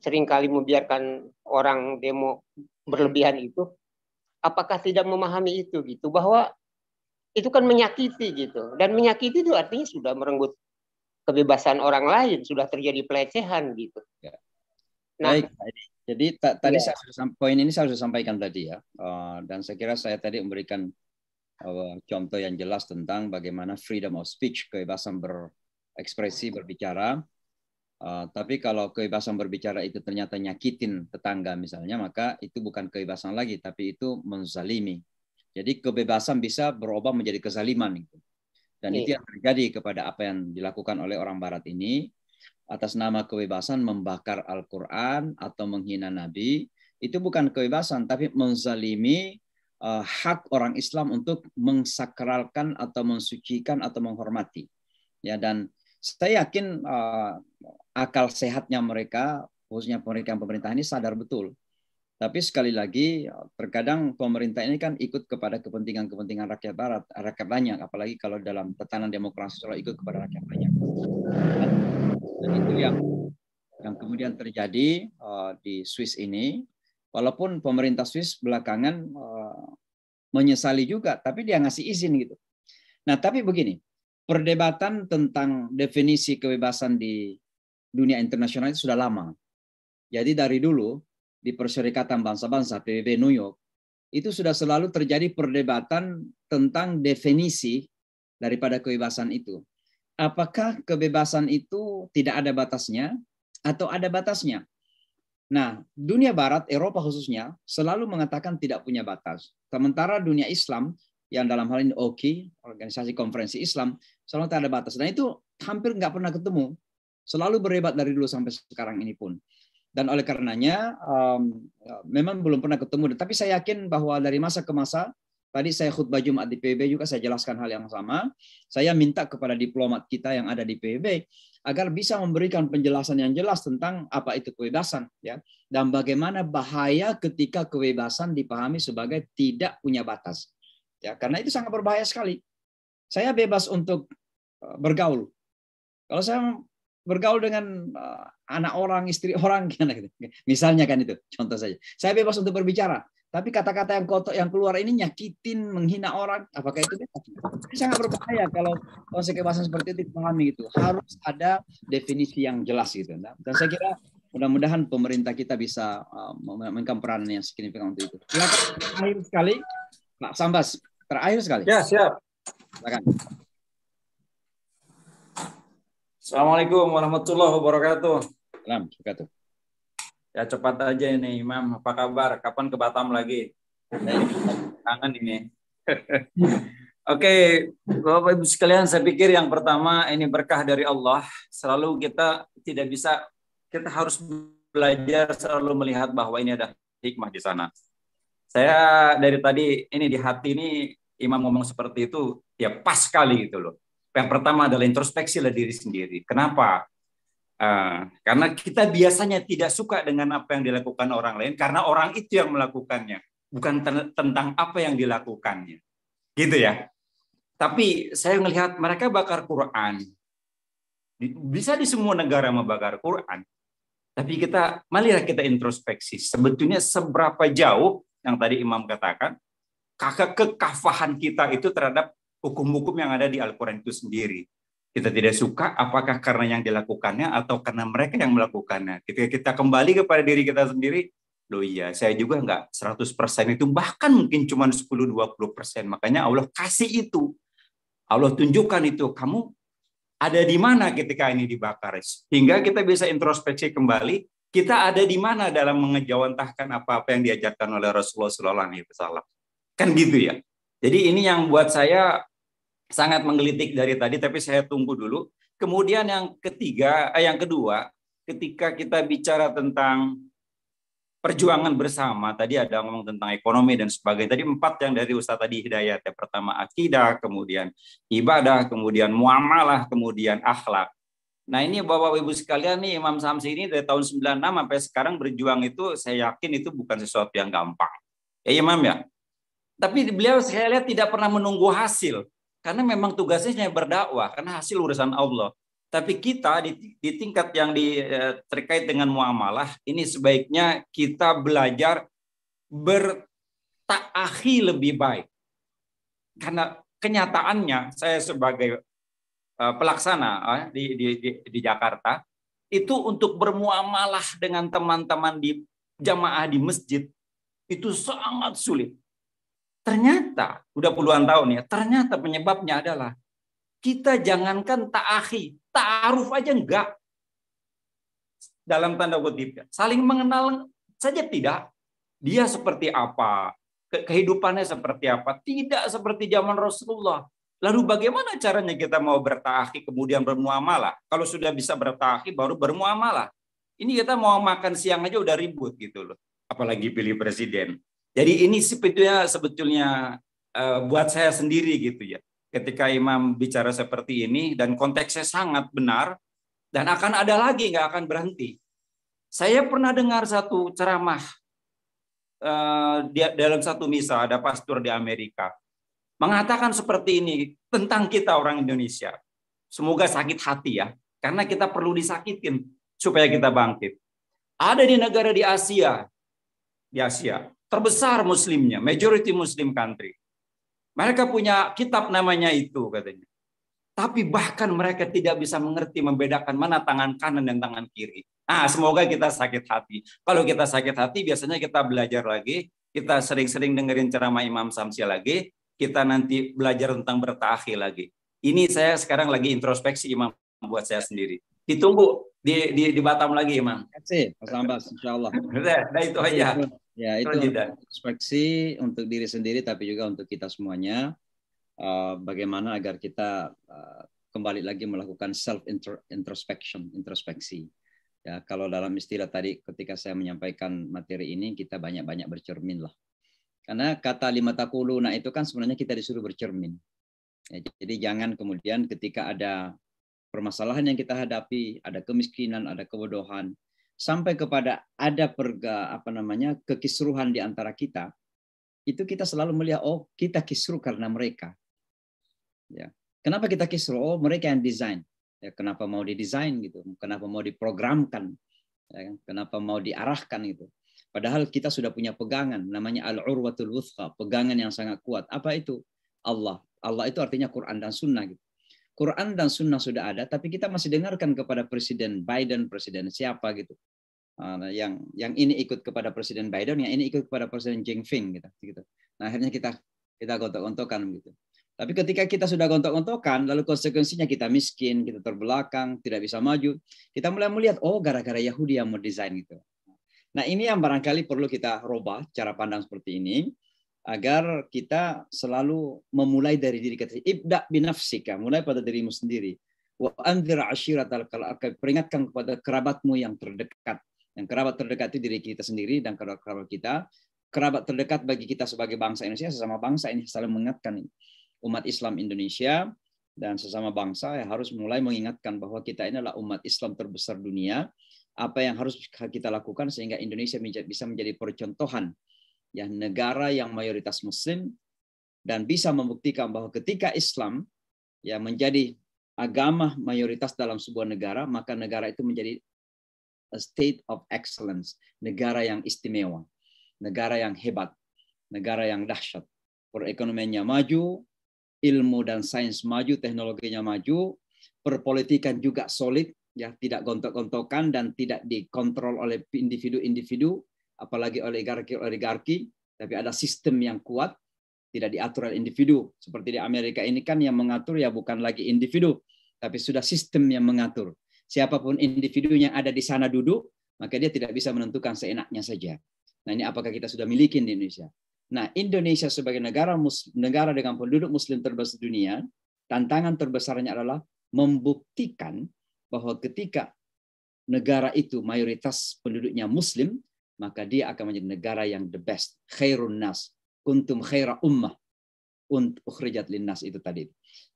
seringkali membiarkan orang demo berlebihan itu apakah tidak memahami itu gitu bahwa itu kan menyakiti gitu dan menyakiti itu artinya sudah merenggut kebebasan orang lain sudah terjadi pelecehan gitu. Ya. Nah, Baik. Jadi ta tadi yeah. saya sudah, poin ini saya sudah sampaikan tadi ya, eh, dan saya kira saya tadi memberikan eh, contoh yang jelas tentang bagaimana freedom of speech, kebebasan berekspresi berbicara. Uh, tapi kalau kebebasan berbicara itu ternyata nyakitin tetangga misalnya, maka itu bukan kebebasan lagi, tapi itu menzalimi. Jadi kebebasan bisa berubah menjadi kezaliman Gitu. Dan yeah. itu iya. yang terjadi kepada apa yang dilakukan oleh orang Barat ini, atas nama kebebasan membakar Al-Quran atau menghina Nabi, itu bukan kebebasan, tapi menzalimi eh, hak orang Islam untuk mensakralkan atau mensucikan atau menghormati. Ya dan saya yakin uh, akal sehatnya mereka, khususnya pemerintahan pemerintah ini sadar betul. Tapi sekali lagi, terkadang pemerintah ini kan ikut kepada kepentingan-kepentingan rakyat barat, rakyat banyak, apalagi kalau dalam tatanan demokrasi selalu ikut kepada rakyat banyak. Dan itu yang yang kemudian terjadi uh, di Swiss ini. Walaupun pemerintah Swiss belakangan uh, menyesali juga, tapi dia ngasih izin gitu. Nah, tapi begini, perdebatan tentang definisi kebebasan di dunia internasional itu sudah lama. Jadi dari dulu di Perserikatan Bangsa-Bangsa PBB New York itu sudah selalu terjadi perdebatan tentang definisi daripada kebebasan itu apakah kebebasan itu tidak ada batasnya atau ada batasnya? Nah, dunia barat, Eropa khususnya, selalu mengatakan tidak punya batas. Sementara dunia Islam, yang dalam hal ini OKI, Organisasi Konferensi Islam, selalu tidak ada batas. Dan itu hampir nggak pernah ketemu. Selalu berdebat dari dulu sampai sekarang ini pun. Dan oleh karenanya, um, memang belum pernah ketemu. Tapi saya yakin bahwa dari masa ke masa, Tadi saya khutbah Jumat di PBB juga saya jelaskan hal yang sama. Saya minta kepada diplomat kita yang ada di PBB agar bisa memberikan penjelasan yang jelas tentang apa itu kebebasan ya dan bagaimana bahaya ketika kebebasan dipahami sebagai tidak punya batas. Ya, karena itu sangat berbahaya sekali. Saya bebas untuk eh, bergaul. Kalau saya bergaul dengan eh, anak orang, istri orang, gitu? misalnya kan itu contoh saja. Saya bebas untuk berbicara, tapi kata-kata yang kotor yang keluar ini nyakitin, menghina orang, apakah nah, itu beda? Ini sangat berbahaya kalau konsep kebebasan seperti itu dipahami itu. Harus ada definisi yang jelas gitu. Nah, dan saya kira mudah-mudahan pemerintah kita bisa uh, memainkan peran yang signifikan untuk itu. Silakan terakhir sekali, Pak Sambas. Terakhir sekali. Ya, siap. Silakan. Assalamualaikum warahmatullahi wabarakatuh. Selamat. wabarakatuh. Ya cepat aja ini Imam, apa kabar? Kapan ke Batam lagi? Kangen ini. Oke, okay, Bapak Ibu sekalian, saya pikir yang pertama ini berkah dari Allah. Selalu kita tidak bisa, kita harus belajar selalu melihat bahwa ini ada hikmah di sana. Saya dari tadi ini di hati ini Imam ngomong seperti itu, ya pas sekali gitu loh. Yang pertama adalah introspeksi lah diri sendiri. Kenapa? Ah, karena kita biasanya tidak suka dengan apa yang dilakukan orang lain karena orang itu yang melakukannya, bukan tentang apa yang dilakukannya. Gitu ya. Tapi saya melihat mereka bakar Quran. Bisa di semua negara membakar Quran. Tapi kita marilah kita introspeksi. Sebetulnya seberapa jauh yang tadi Imam katakan, kakak kekafahan kita itu terhadap hukum-hukum yang ada di Al-Quran itu sendiri kita tidak suka apakah karena yang dilakukannya atau karena mereka yang melakukannya ketika kita kembali kepada diri kita sendiri loh iya saya juga nggak 100% itu bahkan mungkin cuma 10-20% makanya Allah kasih itu Allah tunjukkan itu kamu ada di mana ketika ini dibakar hingga kita bisa introspeksi kembali kita ada di mana dalam mengejawantahkan apa-apa yang diajarkan oleh Rasulullah SAW kan gitu ya jadi ini yang buat saya sangat menggelitik dari tadi, tapi saya tunggu dulu. Kemudian yang ketiga, eh, yang kedua, ketika kita bicara tentang perjuangan bersama, tadi ada ngomong tentang ekonomi dan sebagainya. Tadi empat yang dari Ustaz tadi Hidayat, yang pertama akidah, kemudian ibadah, kemudian muamalah, kemudian akhlak. Nah ini Bapak Ibu sekalian nih Imam Samsi ini dari tahun 96 sampai sekarang berjuang itu saya yakin itu bukan sesuatu yang gampang. Ya Imam ya. Tapi beliau saya lihat tidak pernah menunggu hasil. Karena memang tugasnya berdakwah, karena hasil urusan Allah. Tapi kita di, di tingkat yang di, eh, terkait dengan muamalah ini sebaiknya kita belajar bertaahi lebih baik. Karena kenyataannya saya sebagai eh, pelaksana eh, di, di, di, di Jakarta itu untuk bermuamalah dengan teman-teman di jamaah di masjid itu sangat sulit. Ternyata, udah puluhan tahun ya, ternyata penyebabnya adalah kita jangankan ta'ahi, ta'aruf aja enggak. Dalam tanda kutip, ya, saling mengenal saja tidak. Dia seperti apa, kehidupannya seperti apa, tidak seperti zaman Rasulullah. Lalu bagaimana caranya kita mau bertahi kemudian bermuamalah? Kalau sudah bisa bertahi baru bermuamalah. Ini kita mau makan siang aja udah ribut gitu loh. Apalagi pilih presiden. Jadi ini sebetulnya sebetulnya eh, buat saya sendiri gitu ya. Ketika Imam bicara seperti ini dan konteksnya sangat benar dan akan ada lagi nggak akan berhenti. Saya pernah dengar satu ceramah uh, di, dalam satu misa ada pastor di Amerika mengatakan seperti ini tentang kita orang Indonesia. Semoga sakit hati ya, karena kita perlu disakitin supaya kita bangkit. Ada di negara di Asia, di Asia, terbesar muslimnya, majority muslim country. Mereka punya kitab namanya itu katanya. Tapi bahkan mereka tidak bisa mengerti membedakan mana tangan kanan dan tangan kiri. Ah, semoga kita sakit hati. Kalau kita sakit hati, biasanya kita belajar lagi, kita sering-sering dengerin ceramah Imam Samsi lagi, kita nanti belajar tentang bertahi lagi. Ini saya sekarang lagi introspeksi Imam buat saya sendiri. Ditunggu di di, di Batam lagi, Imam. Terima kasih, Mas Ambas. insya Allah. Nah, itu aja. Ya, itu introspeksi untuk diri sendiri tapi juga untuk kita semuanya. Eh, bagaimana agar kita eh, kembali lagi melakukan self introspection, introspeksi. Ya, kalau dalam istilah tadi ketika saya menyampaikan materi ini kita banyak-banyak bercermin lah. Karena kata lima takulu nah itu kan sebenarnya kita disuruh bercermin. Ya, jadi jangan kemudian ketika ada permasalahan yang kita hadapi, ada kemiskinan, ada kebodohan, sampai kepada ada perga apa namanya kekisruhan di antara kita, itu kita selalu melihat oh kita kisruh karena mereka. Ya. Kenapa kita kisruh? Oh mereka yang desain. Ya, kenapa mau didesain gitu? Kenapa mau diprogramkan? Ya, kenapa mau diarahkan gitu? Padahal kita sudah punya pegangan namanya al-urwatul wuthqa, pegangan yang sangat kuat. Apa itu? Allah. Allah itu artinya Quran dan Sunnah gitu. Quran dan Sunnah sudah ada, tapi kita masih dengarkan kepada Presiden Biden, Presiden siapa gitu, ah, yang yang ini ikut kepada Presiden Biden, yang ini ikut kepada Presiden Jinping gitu, gitu. Nah akhirnya kita kita gontok-gontokan gitu. Tapi ketika kita sudah gontok-gontokan, lalu konsekuensinya kita miskin, kita terbelakang, tidak bisa maju, kita mulai melihat, oh gara-gara Yahudi yang mendesain gitu. Nah ini yang barangkali perlu kita rubah cara pandang seperti ini agar kita selalu memulai dari diri kita ibda binafsika mulai pada dirimu sendiri wa anzir ashiratal kalakal peringatkan kepada kerabatmu yang terdekat yang kerabat terdekat itu diri kita sendiri dan kerabat kerabat kita kerabat terdekat bagi kita sebagai bangsa Indonesia sesama bangsa ini saling mengingatkan umat Islam Indonesia dan sesama bangsa yang harus mulai mengingatkan bahwa kita ini adalah umat Islam terbesar dunia apa yang harus kita lakukan sehingga Indonesia bisa menjadi percontohan ya negara yang mayoritas muslim dan bisa membuktikan bahwa ketika Islam ya menjadi agama mayoritas dalam sebuah negara, maka negara itu menjadi a state of excellence, negara yang istimewa, negara yang hebat, negara yang dahsyat. Perekonomiannya maju, ilmu dan sains maju, teknologinya maju, perpolitikan juga solid, ya tidak gontok-gontokan dan tidak dikontrol oleh individu-individu apalagi oligarki-oligarki, tapi ada sistem yang kuat, tidak diatur oleh individu. Seperti di Amerika ini kan yang mengatur ya bukan lagi individu, tapi sudah sistem yang mengatur. Siapapun individu yang ada di sana duduk, maka dia tidak bisa menentukan seenaknya saja. Nah ini apakah kita sudah miliki di Indonesia? Nah Indonesia sebagai negara negara dengan penduduk Muslim terbesar dunia, tantangan terbesarnya adalah membuktikan bahwa ketika negara itu mayoritas penduduknya Muslim, maka dia akan menjadi negara yang the best, khairun nas, kuntum khaira ummah untuk ukhrijat linnas itu tadi.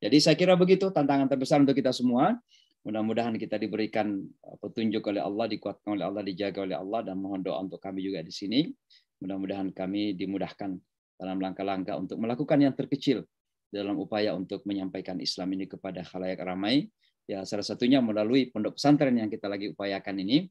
Jadi saya kira begitu tantangan terbesar untuk kita semua. Mudah-mudahan kita diberikan uh, petunjuk oleh Allah, dikuatkan oleh Allah, dijaga oleh Allah dan mohon doa untuk kami juga di sini. Mudah-mudahan kami dimudahkan dalam langkah-langkah untuk melakukan yang terkecil dalam upaya untuk menyampaikan Islam ini kepada khalayak ramai. Ya salah satunya melalui pondok pesantren yang kita lagi upayakan ini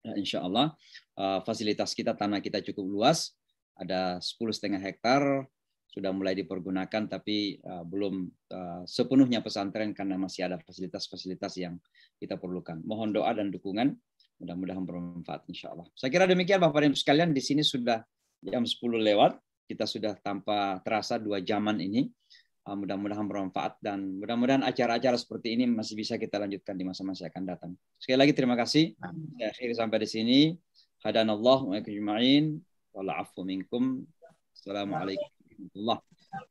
Ya, insya Allah eh, fasilitas kita tanah kita cukup luas ada sepuluh setengah hektar sudah mulai dipergunakan tapi eh, belum eh, sepenuhnya pesantren karena masih ada fasilitas-fasilitas yang kita perlukan. Mohon doa dan dukungan mudah-mudahan bermanfaat insya Allah. Saya kira demikian Bapak dan Ibu sekalian di sini sudah jam sepuluh lewat kita sudah tanpa terasa dua jaman ini Ah, mudah-mudahan bermanfaat dan mudah-mudahan acara-acara seperti ini masih bisa kita lanjutkan di masa-masa yang akan datang. Sekali lagi terima kasih. Saya akhiri sampai di sini. hadanallah wa ajma'in. Wal afu minkum. Assalamualaikum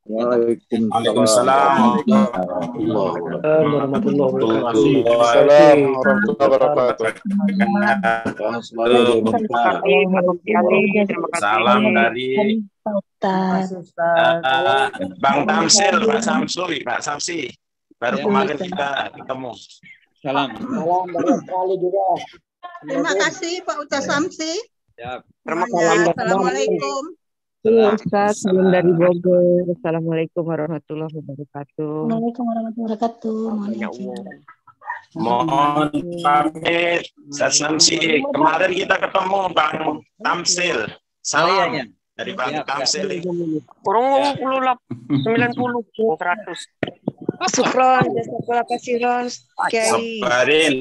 warahmatullahi Waalaikumsalam warahmatullahi wabarakatuh. Salam dari Ustaz. Bang Tamsil, Pak Samsuri, Pak Samsi. Baru ya, kemarin ya. kita ketemu. Salam. Salam sekali juga. Terima kasih Pak Ustaz ya. Samsi. Ya. Terima kasih. Assalamualaikum. Iya Ustaz, salam dari Bogor. Assalamualaikum warahmatullahi wabarakatuh. Waalaikumsalam warahmatullahi wabarakatuh. Waalaikumsalam. Ya Mohon pamit, Sasamsi. Samsi. Kemarin kita ketemu Bang Tamsil. Salam. Oh, iya, dari iya, Bang iya. iya. ya, Kamsel. Kurang 90 90 100. Sukron, jasa terima kasih Ron. Kiai. Sabarin.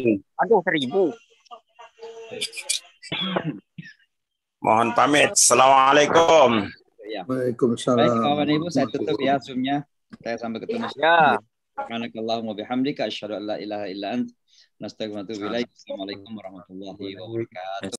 Aduh, seribu. Mohon pamit. Assalamualaikum. Ya. Waalaikumsalam. Baik, kawan ibu, saya tutup ya Zoom-nya. Saya sampai ketemu. Ya. Subhanakallahumma bihamdika asyhadu an la ilaha illa ant. Nastaghfiruka wa atubu ilaik. Assalamualaikum warahmatullahi wabarakatuh.